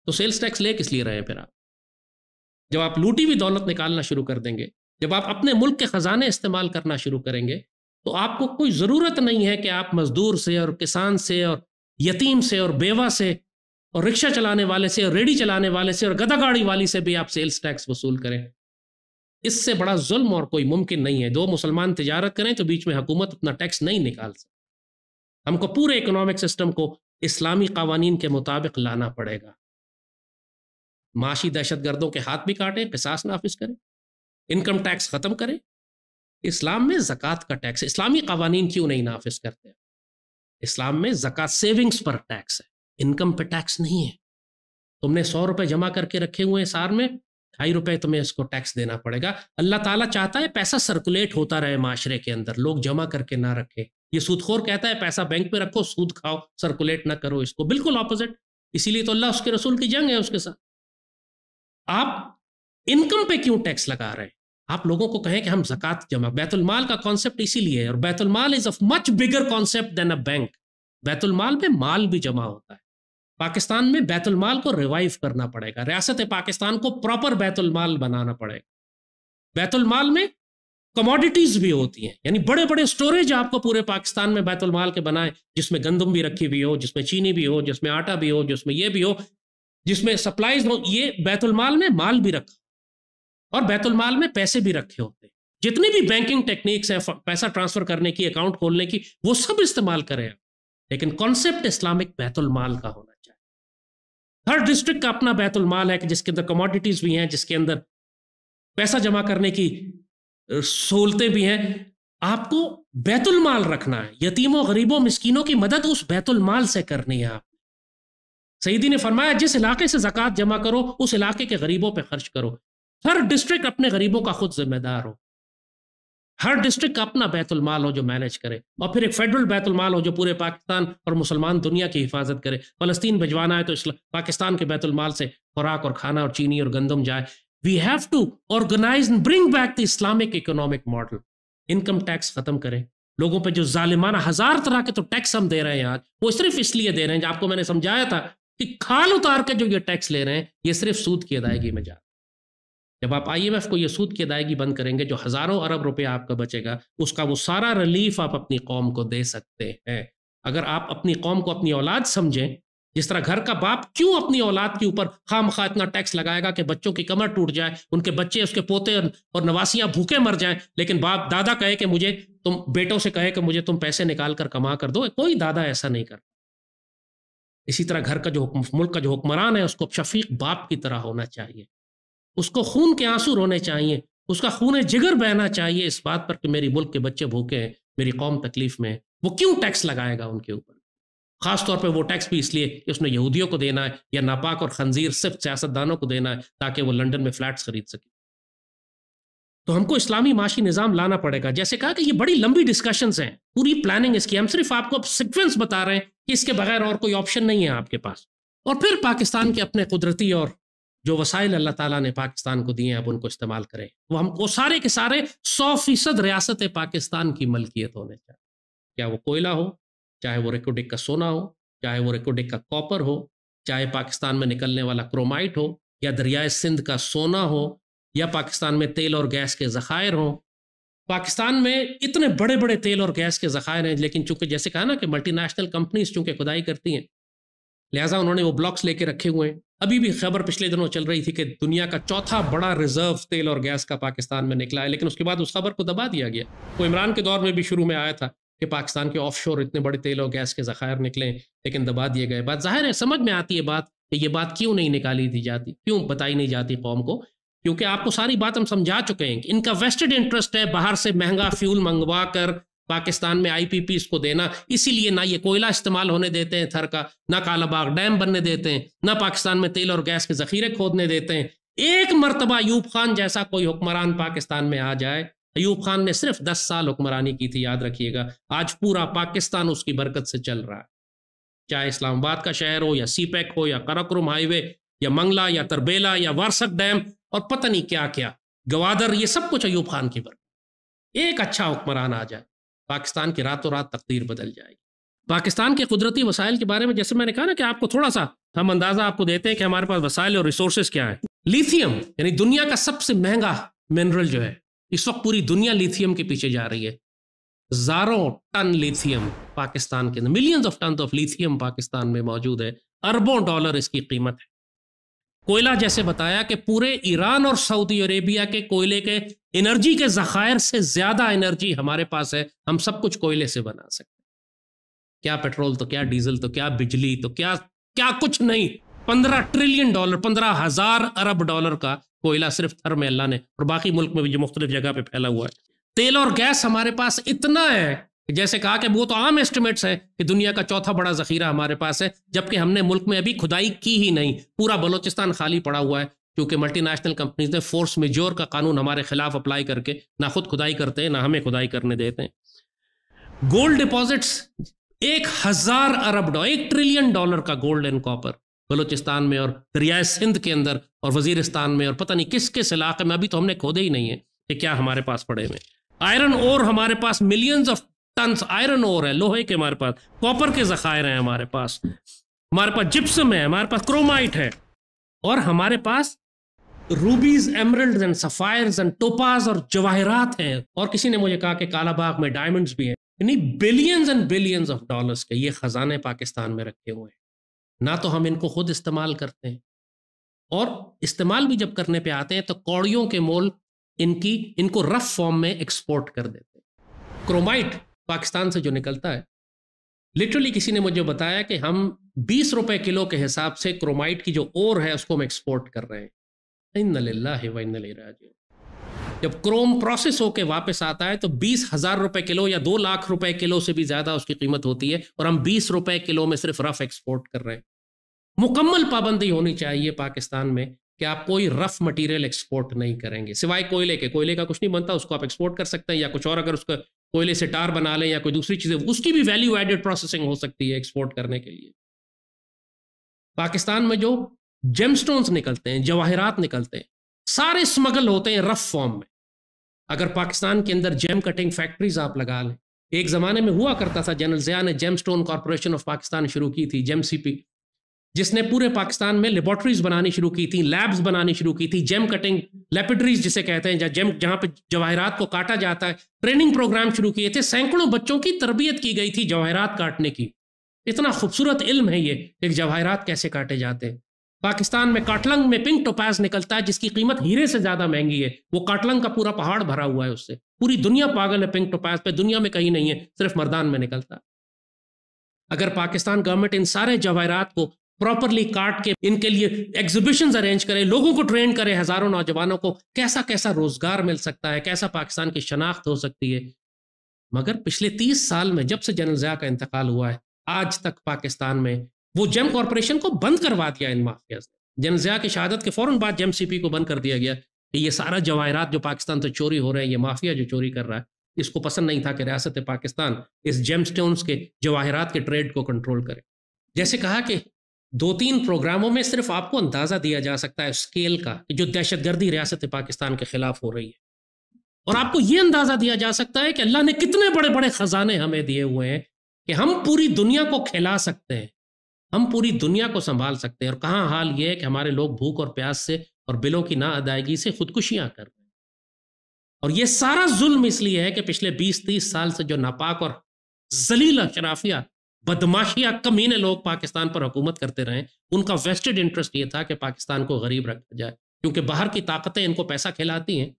तो सेल्स टैक्स ले किस लिए रहे हैं फिर आप जब आप लूटी हुई दौलत निकालना शुरू कर देंगे जब आप अपने मुल्क के ख़जाने इस्तेमाल करना शुरू करेंगे तो आपको कोई ज़रूरत नहीं है कि आप मज़दूर से और किसान से और यतीम से और बेवा से और रिक्शा चलाने वाले से और रेडी चलाने वाले से और गदा गाड़ी वाली से भी आप सेल्स टैक्स वसूल करें इससे बड़ा जुल्म और कोई मुमकिन नहीं है दो मुसलमान तजारत करें तो बीच में हुकूमत अपना टैक्स नहीं निकाल सकती हमको पूरे इकोनॉमिक सिस्टम को इस्लामी कवानीन के मुताबिक लाना पड़ेगा माशी दहशत गर्दों के हाथ भी काटें पिसास नाफिज करें इनकम टैक्स ख़त्म करें इस्लाम में ज़क़़त का टैक्स इस्लामी कवानीन क्यों नहीं नाफिज करते इस्लाम में ज़क़़त सेविंग्स पर टैक्स है इनकम पर टैक्स नहीं है तुमने सौ रुपये जमा करके रखे हुए हैं सार में ढाई रुपए तुम्हें इसको टैक्स देना पड़ेगा अल्लाह ताला चाहता है पैसा सर्कुलेट होता रहे माशरे के अंदर लोग जमा करके ना रखें ये सूदखोर कहता है पैसा बैंक में रखो सूद खाओ सर्कुलेट ना करो इसको बिल्कुल ऑपोजिट इसीलिए तो अल्लाह उसके रसूल की जंग है उसके साथ आप इनकम पे क्यों टैक्स लगा रहे हैं आप लोगों को कहें कि हम जक़ात जमा माल का कॉन्सेप्ट इसीलिए है और Baitulmal is a much bigger concept than a bank बैतुलमाल में माल भी जमा होता है पाकिस्तान में बैतुलमाल को रिवाइव करना पड़ेगा रियासत पाकिस्तान को प्रॉपर बैतुलमाल बनाना पड़ेगा बैतुलमाल में कमोडिटीज भी होती हैं यानी बड़े बड़े स्टोरेज आपको पूरे पाकिस्तान में बैतुलमाल के बनाए जिसमें गंदम भी रखी हुई हो जिसमें चीनी भी हो जिसमें आटा भी हो जिसमें ये भी हो जिसमें सप्लाईज हो ये बैतुलमाल में माल भी रखा और बैतुलमाल में पैसे भी रखे होते हैं जितनी भी बैंकिंग टेक्निक्स हैं पैसा ट्रांसफर करने की अकाउंट खोलने की वो सब इस्तेमाल करें लेकिन कॉन्सेप्ट इस्लामिक बैतुलमाल का होना हर डिस्ट्रिक्ट का अपना माल है कि जिसके अंदर कमोडिटीज भी हैं जिसके अंदर पैसा जमा करने की सहूलतें भी हैं आपको माल रखना है यतीमों गरीबों मिस्कीनों की मदद उस माल से करनी है आप सईदी ने फरमाया जिस इलाके से जक़ात जमा करो उस इलाके के गरीबों पर खर्च करो हर डिस्ट्रिक्ट अपने गरीबों का खुद जिम्मेदार हो हर डिस्ट्रिक्ट का अपना माल हो जो मैनेज करे और फिर एक फेडरल माल हो जो पूरे पाकिस्तान और मुसलमान दुनिया की हिफाजत करे फलस्तीन भिजवाना है तो पाकिस्तान के माल से खुराक और खाना और चीनी और गंदम जाए we have to organise bring back the Islamic economic model income tax खत्म करें लोगों पर जो जालिमाना हजार तरह के तो टैक्स हम दे रहे हैं आज वो सिर्फ इसलिए दे रहे हैं जो आपको मैंने समझाया था कि खाल उतार के जो ये टैक्स ले रहे हैं ये सिर्फ सूद की अदायगी में जा जब आप एफ को ये सूद की अदायगी बंद करेंगे जो हज़ारों अरब रुपया आपका बचेगा उसका वो सारा रिलीफ आप अपनी कौम को दे सकते हैं अगर आप अपनी कौम को अपनी औलाद समझें जिस तरह घर का बाप क्यों अपनी औलाद के ऊपर खाम खा इतना टैक्स लगाएगा कि बच्चों की कमर टूट जाए उनके बच्चे उसके पोते और नवासियां भूखे मर जाएं लेकिन बाप दादा कहे कि मुझे तुम बेटों से कहे कि मुझे तुम पैसे निकाल कर कमा कर दो कोई दादा ऐसा नहीं कर इसी तरह घर का जो मुल्क का जो हुक्मरान है उसको शफीक बाप की तरह होना चाहिए उसको खून के आंसू रोने चाहिए उसका खून जिगर बहना चाहिए इस बात पर कि मेरी मुल्क के बच्चे भूखे हैं मेरी कौम तकलीफ में है वो क्यों टैक्स लगाएगा उनके ऊपर खास तौर पर वो टैक्स भी इसलिए कि उसने यहूदियों को देना है या नापाक और खंजीर सिर्फ सियासतदानों को देना है ताकि वो लंदन में फ्लैट्स खरीद सके तो हमको इस्लामी माशी निज़ाम लाना पड़ेगा जैसे कहा कि ये बड़ी लंबी डिस्कशंस हैं पूरी प्लानिंग इसकी हम सिर्फ आपको अब सिक्वेंस बता रहे हैं कि इसके बगैर और कोई ऑप्शन नहीं है आपके पास और फिर पाकिस्तान के अपने कुदरती और जो वसाइल अल्लाह ताला ने पाकिस्तान को दिए अब उनको इस्तेमाल करें वो हमको सारे के सारे सौ फीसद रियासत पाकिस्तान की मलकियत होने चाहिए क्या वो कोयला हो चाहे वो रिकोडिक का सोना हो चाहे वो रिकोडिक का कॉपर हो चाहे पाकिस्तान में निकलने वाला क्रोमाइट हो या दरियाए सिंध का सोना हो या पाकिस्तान में तेल और गैस के ज़खायर हों पाकिस्तान में इतने बड़े बड़े तेल और गैस के ज़खायर हैं लेकिन चूंकि जैसे कहा ना कि मल्टीनेशनल कंपनीज चूंकि खुदाई करती हैं लिहाजा उन्होंने वो ब्लॉक्स लेके रखे हुए हैं अभी भी खबर पिछले दिनों चल रही थी कि दुनिया का चौथा बड़ा रिजर्व तेल और गैस का पाकिस्तान में निकला है लेकिन उसके बाद उस खबर को दबा दिया गया वो इमरान के दौर में भी शुरू में आया था कि पाकिस्तान के ऑफशोर इतने बड़े तेल और गैस के ज़खायर निकले लेकिन दबा दिए गए बात जाहिर है समझ में आती है बात कि ये बात क्यों नहीं निकाली दी जाती क्यों बताई नहीं जाती कौम को क्योंकि आपको सारी बात हम समझा चुके हैं इनका वेस्टेड इंटरेस्ट है बाहर से महंगा फ्यूल मंगवा कर पाकिस्तान में आईपीपी इसको देना इसीलिए ना ये कोयला इस्तेमाल होने देते हैं थर का ना कालाबाग डैम बनने देते हैं ना पाकिस्तान में तेल और गैस के जखीरे खोदने देते हैं एक मरतबा यूब खान जैसा कोई हुक्मरान पाकिस्तान में आ जाए अयूब खान ने सिर्फ दस साल हुक्मरानी की थी याद रखिएगा आज पूरा पाकिस्तान उसकी बरकत से चल रहा है चाहे इस्लामाबाद का शहर हो या सीपैक e हो या कराक्रम हाईवे या मंगला या तरबेला या वारसक डैम और पता नहीं क्या क्या गवादर ये सब कुछ अयूब खान की बरकत एक अच्छा हुक्मरान आ जाए पाकिस्तान की रातों रात तकदीर बदल जाएगी पाकिस्तान के कुदरती वसाइल के बारे में जैसे मैंने कहा ना कि आपको थोड़ा सा हम अंदाज़ा आपको देते हैं कि हमारे पास वसाइल और रिसोर्सेज क्या है लिथियम यानी दुनिया का सबसे महंगा मिनरल जो है इस वक्त पूरी दुनिया लिथियम के पीछे जा रही है हजारों टन लिथियम पाकिस्तान के अंदर millions of ton of lithium Pakistan में मौजूद है अरबों डॉलर इसकी कीमत है कोयला जैसे बताया कि पूरे ईरान और सऊदी अरेबिया के कोयले के एनर्जी के जखायर से ज्यादा एनर्जी हमारे पास है हम सब कुछ कोयले से बना सकते क्या पेट्रोल तो क्या डीजल तो क्या बिजली तो क्या क्या कुछ नहीं पंद्रह ट्रिलियन डॉलर पंद्रह हजार अरब डॉलर का कोयला सिर्फ थर में अल्लाह ने और बाकी मुल्क में भी जो मुख्तलिफ जगह पे फैला हुआ है तेल और गैस हमारे पास इतना है जैसे कहा कि वो तो आम एस्टिमेट्स है कि दुनिया का चौथा बड़ा जखीरा हमारे पास है जबकि हमने मुल्क में अभी खुदाई की ही नहीं पूरा बलोचिस्तान खाली पड़ा हुआ है क्योंकि मल्टीनेशनल कंपनीज ने फोर्स मेजोर का कानून हमारे खिलाफ अप्लाई करके ना खुद खुदाई करते हैं ना हमें खुदाई करने देते हैं गोल्ड डिपॉजिट्स एक हजार अरब डॉलर एक ट्रिलियन डॉलर का गोल्ड एंड कॉपर बलोचिस्तान में और दरिया सिंध के अंदर और वजीरिस्तान में और पता नहीं किस किस इलाके में अभी तो हमने खोदे ही नहीं है कि क्या हमारे पास पड़े हुए आयरन ओर हमारे पास millions of ton iron ore है लोहे के हमारे पास कॉपर के जखायर हैं हमारे पास हमारे पास जिप्सम है हमारे पास क्रोमाइट है और हमारे पास rubies emerald and sapphire and topaz और जवाहरात हैं और किसी ने मुझे कहा कि कालाबाग में डायमंड्स भी हैं यानी billions and billions of dollars के ये खजाने पाकिस्तान में रखे हुए हैं ना तो हम इनको खुद इस्तेमाल करते हैं और इस्तेमाल भी जब करने पे आते हैं तो कौड़ियों के मोल इनकी इनको रफ फॉर्म में एक्सपोर्ट कर देते हैं क्रोमाइट पाकिस्तान से जो निकलता है लिटरली किसी ने मुझे बताया कि हम बीस रुपए किलो के हिसाब से क्रोमाइट की जो ओर है उसको हम एक्सपोर्ट कर रहे हैं जब क्रोम प्रोसेस होकर वापस आता है तो बीस हजार रुपए किलो या दो लाख रुपए किलो से भी ज्यादा उसकी कीमत होती है और हम बीस रुपए किलो में सिर्फ रफ एक्सपोर्ट कर रहे हैं मुकम्मल पाबंदी होनी चाहिए पाकिस्तान में कि आप कोई रफ मटेरियल एक्सपोर्ट नहीं करेंगे सिवाय कोयले के कोयले का कुछ नहीं बनता उसको आप एक्सपोर्ट कर सकते हैं या कुछ और अगर उसका कोयले से टार बना लें या कोई दूसरी चीज़ें उसकी भी वैल्यू एडेड प्रोसेसिंग हो सकती है एक्सपोर्ट करने के लिए पाकिस्तान में जो जेमस्टोन्स निकलते हैं जवाहरात निकलते हैं सारे स्मगल होते हैं रफ फॉर्म में अगर पाकिस्तान के अंदर जेम कटिंग फैक्ट्रीज आप लगा लें एक ज़माने में हुआ करता था जनरल ज़िया ने gemstone corporation of Pakistan शुरू की थी जेम सी पी जिसने पूरे पाकिस्तान में लेबॉर्ट्रीज बनानी शुरू की थी लैब्स बनानी शुरू की थी जेम कटिंग लेपिटरीज जिसे कहते हैं जेम जहाँ पर जवाहरात को काटा जाता है ट्रेनिंग प्रोग्राम शुरू किए थे सैकड़ों बच्चों की तरबियत की गई थी जवाहरात काटने की इतना खूबसूरत इल्म है ये एक जवाहरात कैसे काटे जाते हैं पाकिस्तान में काटलंग में पिंक टोपैस निकलता है जिसकी कीमत हीरे से ज्यादा महंगी है वो काटलंग का पूरा पहाड़ भरा हुआ है उससे पूरी दुनिया पागल है पिंक टोपैस पे दुनिया में कहीं नहीं है सिर्फ मरदान में निकलता है अगर पाकिस्तान गवर्नमेंट इन सारे जवाहरात को प्रॉपरली काट के इनके लिए एग्जीबिशन अरेंज करे लोगों को ट्रेन करे हजारों नौजवानों को कैसा कैसा रोजगार मिल सकता है कैसा पाकिस्तान की शनाख्त हो सकती है मगर पिछले तीस साल में जब से जनरल जया का इंतकाल हुआ है आज तक पाकिस्तान में वो जेम कॉरपोरेशन को बंद करवा दिया इन माफिया ने जनजिया की शहादत के फौरन बाद जेम सी को बंद कर दिया गया कि ये सारा जवाहरात जो पाकिस्तान से चोरी हो रहे हैं ये माफिया जो चोरी कर रहा है इसको पसंद नहीं था कि रियासत पाकिस्तान इस जेम स्टोन के जवाहरात के ट्रेड को कंट्रोल करे जैसे कहा कि दो तीन प्रोग्रामों में सिर्फ आपको अंदाज़ा दिया जा सकता है स्केल का कि जो दहशतगर्दी रियासत पाकिस्तान के खिलाफ हो रही है और आपको ये अंदाज़ा दिया जा सकता है कि अल्लाह ने कितने बड़े बड़े ख़जाने हमें दिए हुए हैं कि हम पूरी दुनिया को खिला सकते हैं हम पूरी दुनिया को संभाल सकते हैं और कहाँ हाल ये है कि हमारे लोग भूख और प्यास से और बिलों की ना अदायगी से खुदकुशियां कर रहे हैं और ये सारा जुल्म इसलिए है कि पिछले 20-30 साल से जो नापाक और जलीला शराफिया बदमाशिया कमीने लोग पाकिस्तान पर हुकूमत करते रहे उनका वेस्टेड इंटरेस्ट ये था कि पाकिस्तान को गरीब रखा जाए क्योंकि बाहर की ताकतें इनको पैसा खिलाती हैं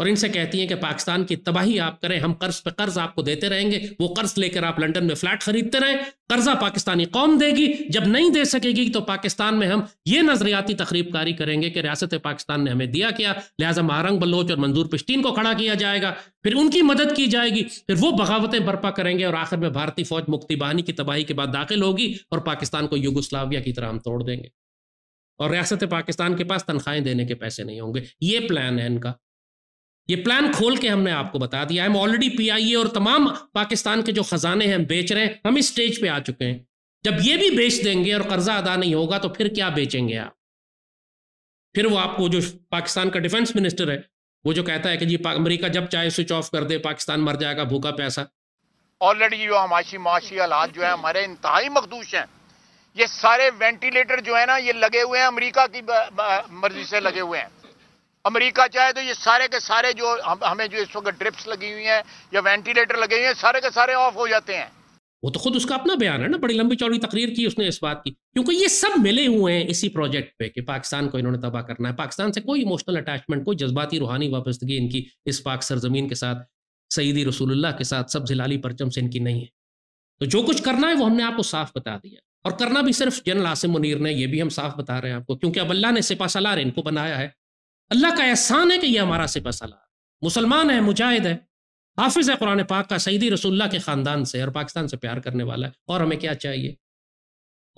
और इनसे कहती हैं कि पाकिस्तान की तबाही आप करें हम कर्ज पे कर्ज आपको देते रहेंगे वो कर्ज लेकर आप लंदन में फ्लैट खरीदते रहें कर्जा पाकिस्तानी कौम देगी जब नहीं दे सकेगी तो पाकिस्तान में हम ये नजरियाती तकरीब कारी करेंगे कि रियासत पाकिस्तान ने हमें दिया क्या लिहाजा महारंग बलोच और मंजूर पश्तीन को खड़ा किया जाएगा फिर उनकी मदद की जाएगी फिर वो बगावतें बर्पा करेंगे और आखिर में भारतीय फौज मुक्ति बहानी की तबाही के बाद दाखिल होगी और पाकिस्तान को युगोस्लाविया की तरह हम तोड़ देंगे और रियासत पाकिस्तान के पास तनख्वाहें देने के पैसे नहीं होंगे ये प्लान है इनका ये प्लान खोल के हमने आपको बता दिया हम ऑलरेडी पीआईए और तमाम पाकिस्तान के जो खजाने हैं हम बेच रहे हैं हम इस स्टेज पे आ चुके हैं जब ये भी बेच देंगे और कर्जा अदा नहीं होगा तो फिर क्या बेचेंगे आप फिर वो आपको जो पाकिस्तान का डिफेंस मिनिस्टर है वो जो कहता है कि जी अमरीका जब चाहे स्विच ऑफ कर दे पाकिस्तान मर जाएगा भूखा पैसा ऑलरेडी जो हमाशी माशी हालात जो है हमारे इंतहाई मखदूश हैं ये सारे वेंटिलेटर जो है ना ये लगे हुए हैं अमरीका की मर्जी से लगे हुए हैं अमेरिका चाहे तो ये सारे के सारे जो हम, हमें जो इस वक्त ड्रिप्स लगी हुई हैं या वेंटिलेटर लगे हुए हैं सारे के सारे ऑफ हो जाते हैं वो तो खुद उसका अपना बयान है ना बड़ी लंबी चौड़ी तकरीर की उसने इस बात की क्योंकि ये सब मिले हुए हैं इसी प्रोजेक्ट पे कि पाकिस्तान को इन्होंने तबाह करना है पाकिस्तान से कोई इमोशनल अटैचमेंट कोई जज्बाती रूहानी वापस्तगी इनकी इस पाक सरजमीन के साथ सईदी रसूलुल्लाह के साथ सब जिलाली परचम से इनकी नहीं है तो जो कुछ करना है वो हमने आपको साफ बता दिया और करना भी सिर्फ जनरल आसिम मुनीर ने यह भी हम साफ बता रहे हैं आपको क्योंकि अब अल्लाह ने सिपा सलार इनको बनाया है अल्लाह का एहसान है कि यह हमारा सिपा सलार मुसलमान है मुजाहिद है हाफिज है कुरान पाक का सईदी रसुल्ला के ख़ानदान से और पाकिस्तान से प्यार करने वाला है और हमें क्या चाहिए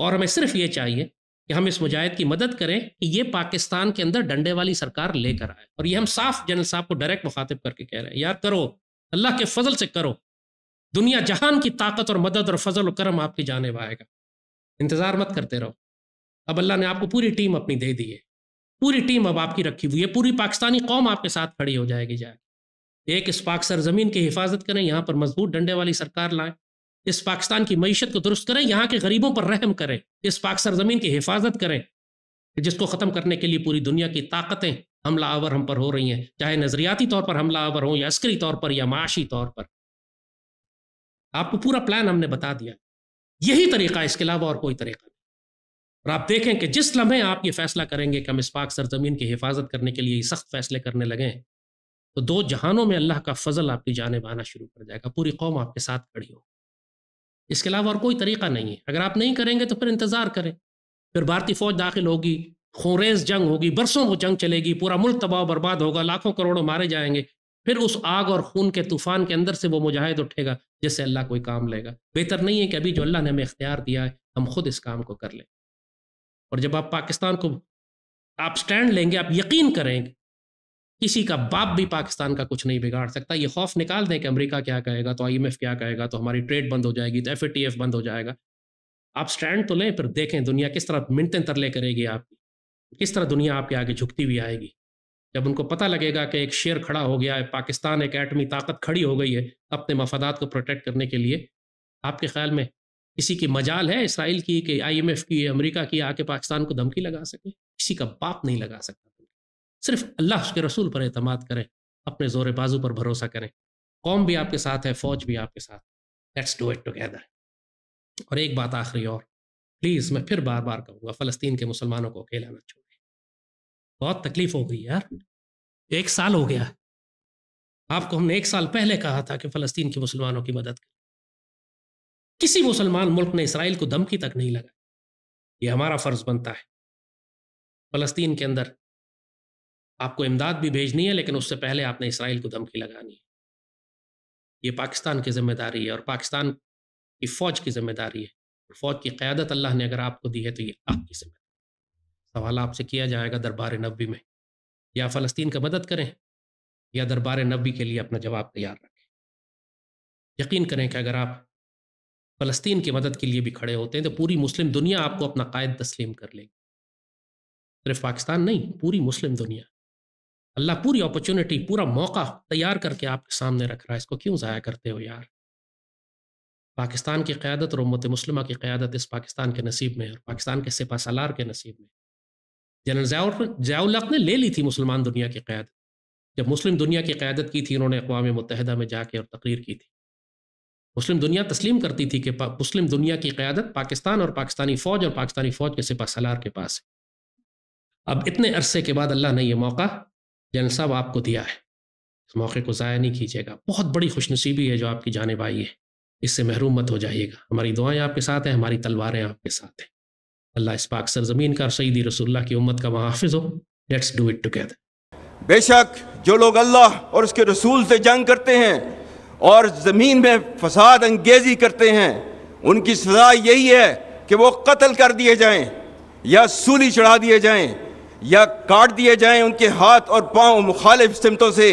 और हमें सिर्फ ये चाहिए कि हम इस मुजाहिद की मदद करें कि ये पाकिस्तान के अंदर डंडे वाली सरकार लेकर आए और ये हम साफ जनरल साहब को डायरेक्ट मुखातिब करके कह रहे हैं यार करो अल्लाह के फजल से करो दुनिया जहान की ताकत और मदद और फजल और करम आपकी जानब आएगा इंतज़ार मत करते रहो अब अल्लाह ने आपको पूरी टीम अपनी दे दी है पूरी टीम अब आपकी रखी हुई है पूरी पाकिस्तानी कौम आपके साथ खड़ी हो जाएगी जाएगी एक इस पाक सरजमीन की हिफाजत करें यहाँ पर मजबूत डंडे वाली सरकार लाएं इस पाकिस्तान की मीशत को दुरुस्त करें यहाँ के गरीबों पर रहम करें इस पाक सरजमीन की हिफाजत करें जिसको ख़त्म करने के लिए पूरी दुनिया की ताकतें हमला आवर हम पर हो रही हैं चाहे नज़रियाती तौर पर हमला आवर हों या अस्करी तौर पर या माशी तौर पर आपको पूरा प्लान हमने बता दिया यही तरीका इसके अलावा और कोई तरीका और आप देखें कि जिस लम्हे आप ये फैसला करेंगे कि हम इस पाक सरजमीन की हिफाजत करने के लिए सख्त फैसले करने लगें तो दो जहानों में अल्लाह का फजल आपकी जानब आना शुरू कर जाएगा पूरी कौम आपके साथ खड़ी हो इसके अलावा और कोई तरीका नहीं है अगर आप नहीं करेंगे तो फिर इंतज़ार करें फिर भारतीय फौज दाखिल होगी खोरेज जंग होगी बरसों वो जंग चलेगी पूरा मुल्क तबाह बर्बाद होगा लाखों करोड़ों मारे जाएंगे फिर उस आग और खून के तूफान के अंदर से वो मुजाहिद उठेगा जिससे अल्लाह कोई काम लेगा बेहतर नहीं है कि अभी जो अल्लाह ने हमें इख्तियार दिया है हम खुद इस काम को कर लें और जब आप पाकिस्तान को आप स्टैंड लेंगे आप यकीन करेंगे किसी का बाप भी पाकिस्तान का कुछ नहीं बिगाड़ सकता ये खौफ निकाल दें कि अमेरिका क्या कहेगा तो आईएमएफ क्या कहेगा तो हमारी ट्रेड बंद हो जाएगी तो एफ बंद हो जाएगा आप स्टैंड तो लें फिर देखें दुनिया किस तरह मिनटें तरले करेगी आपकी किस तरह दुनिया आपके आगे झुकती हुई आएगी जब उनको पता लगेगा कि एक शेर खड़ा हो गया है पाकिस्तान एक एटमी ताकत खड़ी हो गई है अपने मफादात को प्रोटेक्ट करने के लिए आपके ख्याल में इसी की मजाल है इसराइल की कि आईएमएफ की अमेरिका की आके पाकिस्तान को धमकी लगा सके किसी का बाप नहीं लगा सकता सिर्फ अल्लाह उसके रसूल पर अतमाद करें अपने जोर बाजू पर भरोसा करें कौम भी आपके साथ है फौज भी आपके साथ लेट्स डू इट टुगेदर और एक बात आखिरी और प्लीज़ मैं फिर बार बार कहूँगा फ़लस्तीन के मुसलमानों को अकेला ना छोड़ें बहुत तकलीफ हो गई यार एक साल हो गया आपको हमने एक साल पहले कहा था कि फ़लस्तीन के मुसलमानों की मदद कर किसी मुसलमान मुल्क ने इसराइल को धमकी तक नहीं लगाई ये हमारा फर्ज बनता है फलस्तीन के अंदर आपको इमदाद भी भेजनी है लेकिन उससे पहले आपने इसराइल को धमकी लगानी है ये पाकिस्तान की जिम्मेदारी है और पाकिस्तान की फ़ौज की जिम्मेदारी है फ़ौज की क़्यादत अल्लाह ने अगर आपको दी है तो ये आपकी जिम्मेदारी सवाल आपसे किया जाएगा दरबार नबी में या फ़लस्तीन का मदद करें या दरबार नबी के लिए अपना जवाब तैयार रखें यकीन करें कि अगर आप फ़लस्तीन की मदद के लिए भी खड़े होते हैं तो पूरी मुस्लिम दुनिया आपको अपना कायद तस्लीम कर लेगी सिर्फ पाकिस्तान नहीं पूरी मुस्लिम दुनिया अल्लाह पूरी अपॉर्चुनिटी पूरा मौका तैयार करके आपके सामने रख रहा है इसको क्यों ज़ाया करते हो यार पाकिस्तान की क़्यादत और उम्मत मुस्लिम की क़्यादत इस पाकिस्तान के नसीब में और पाकिस्तान के सिपा सलार के नसीब में जनरल जया जयाउल्लाक ने ले ली थी मुसलमान दुनिया की क़्यादत जब मुस्लिम दुनिया की क़्यादत की थी उन्होंने अकवा मुतहदा में जाके और तकरीर की थी मुस्लिम दुनिया तस्लीम करती थी कि मुस्लिम दुनिया की क़्यादत पाकिस्तान और पाकिस्तानी फ़ौज और पाकिस्तानी फ़ौज के सिपा सलार के पास है अब इतने अरसे के बाद अल्लाह ने यह मौका जन साहब आपको दिया है इस मौके को ज़ाया नहीं कीजिएगा बहुत बड़ी खुशनसीबी है जो आपकी जानब आई है इससे महरूम मत हो जाइएगा हमारी दुआएं आपके साथ हैं हमारी तलवारें आपके साथ हैं अल्लाह इस पाक सरजमीन का सईदी रसुल्ला की उम्मत का महाफिज हो लेट्स डू इट टुगेदर बेशक जो लोग अल्लाह और उसके रसूल से जंग करते हैं और ज़मीन में फसाद अंगेज़ी करते हैं उनकी सज़ा यही है कि वो कत्ल कर दिए जाएं या सूली चढ़ा दिए जाएं या काट दिए जाएं उनके हाथ और पांव मुखालिफ सिमतों से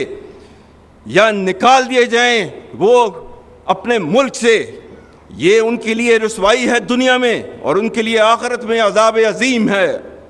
या निकाल दिए जाएं वो अपने मुल्क से ये उनके लिए रसवाई है दुनिया में और उनके लिए आखरत में अजाब अजीम है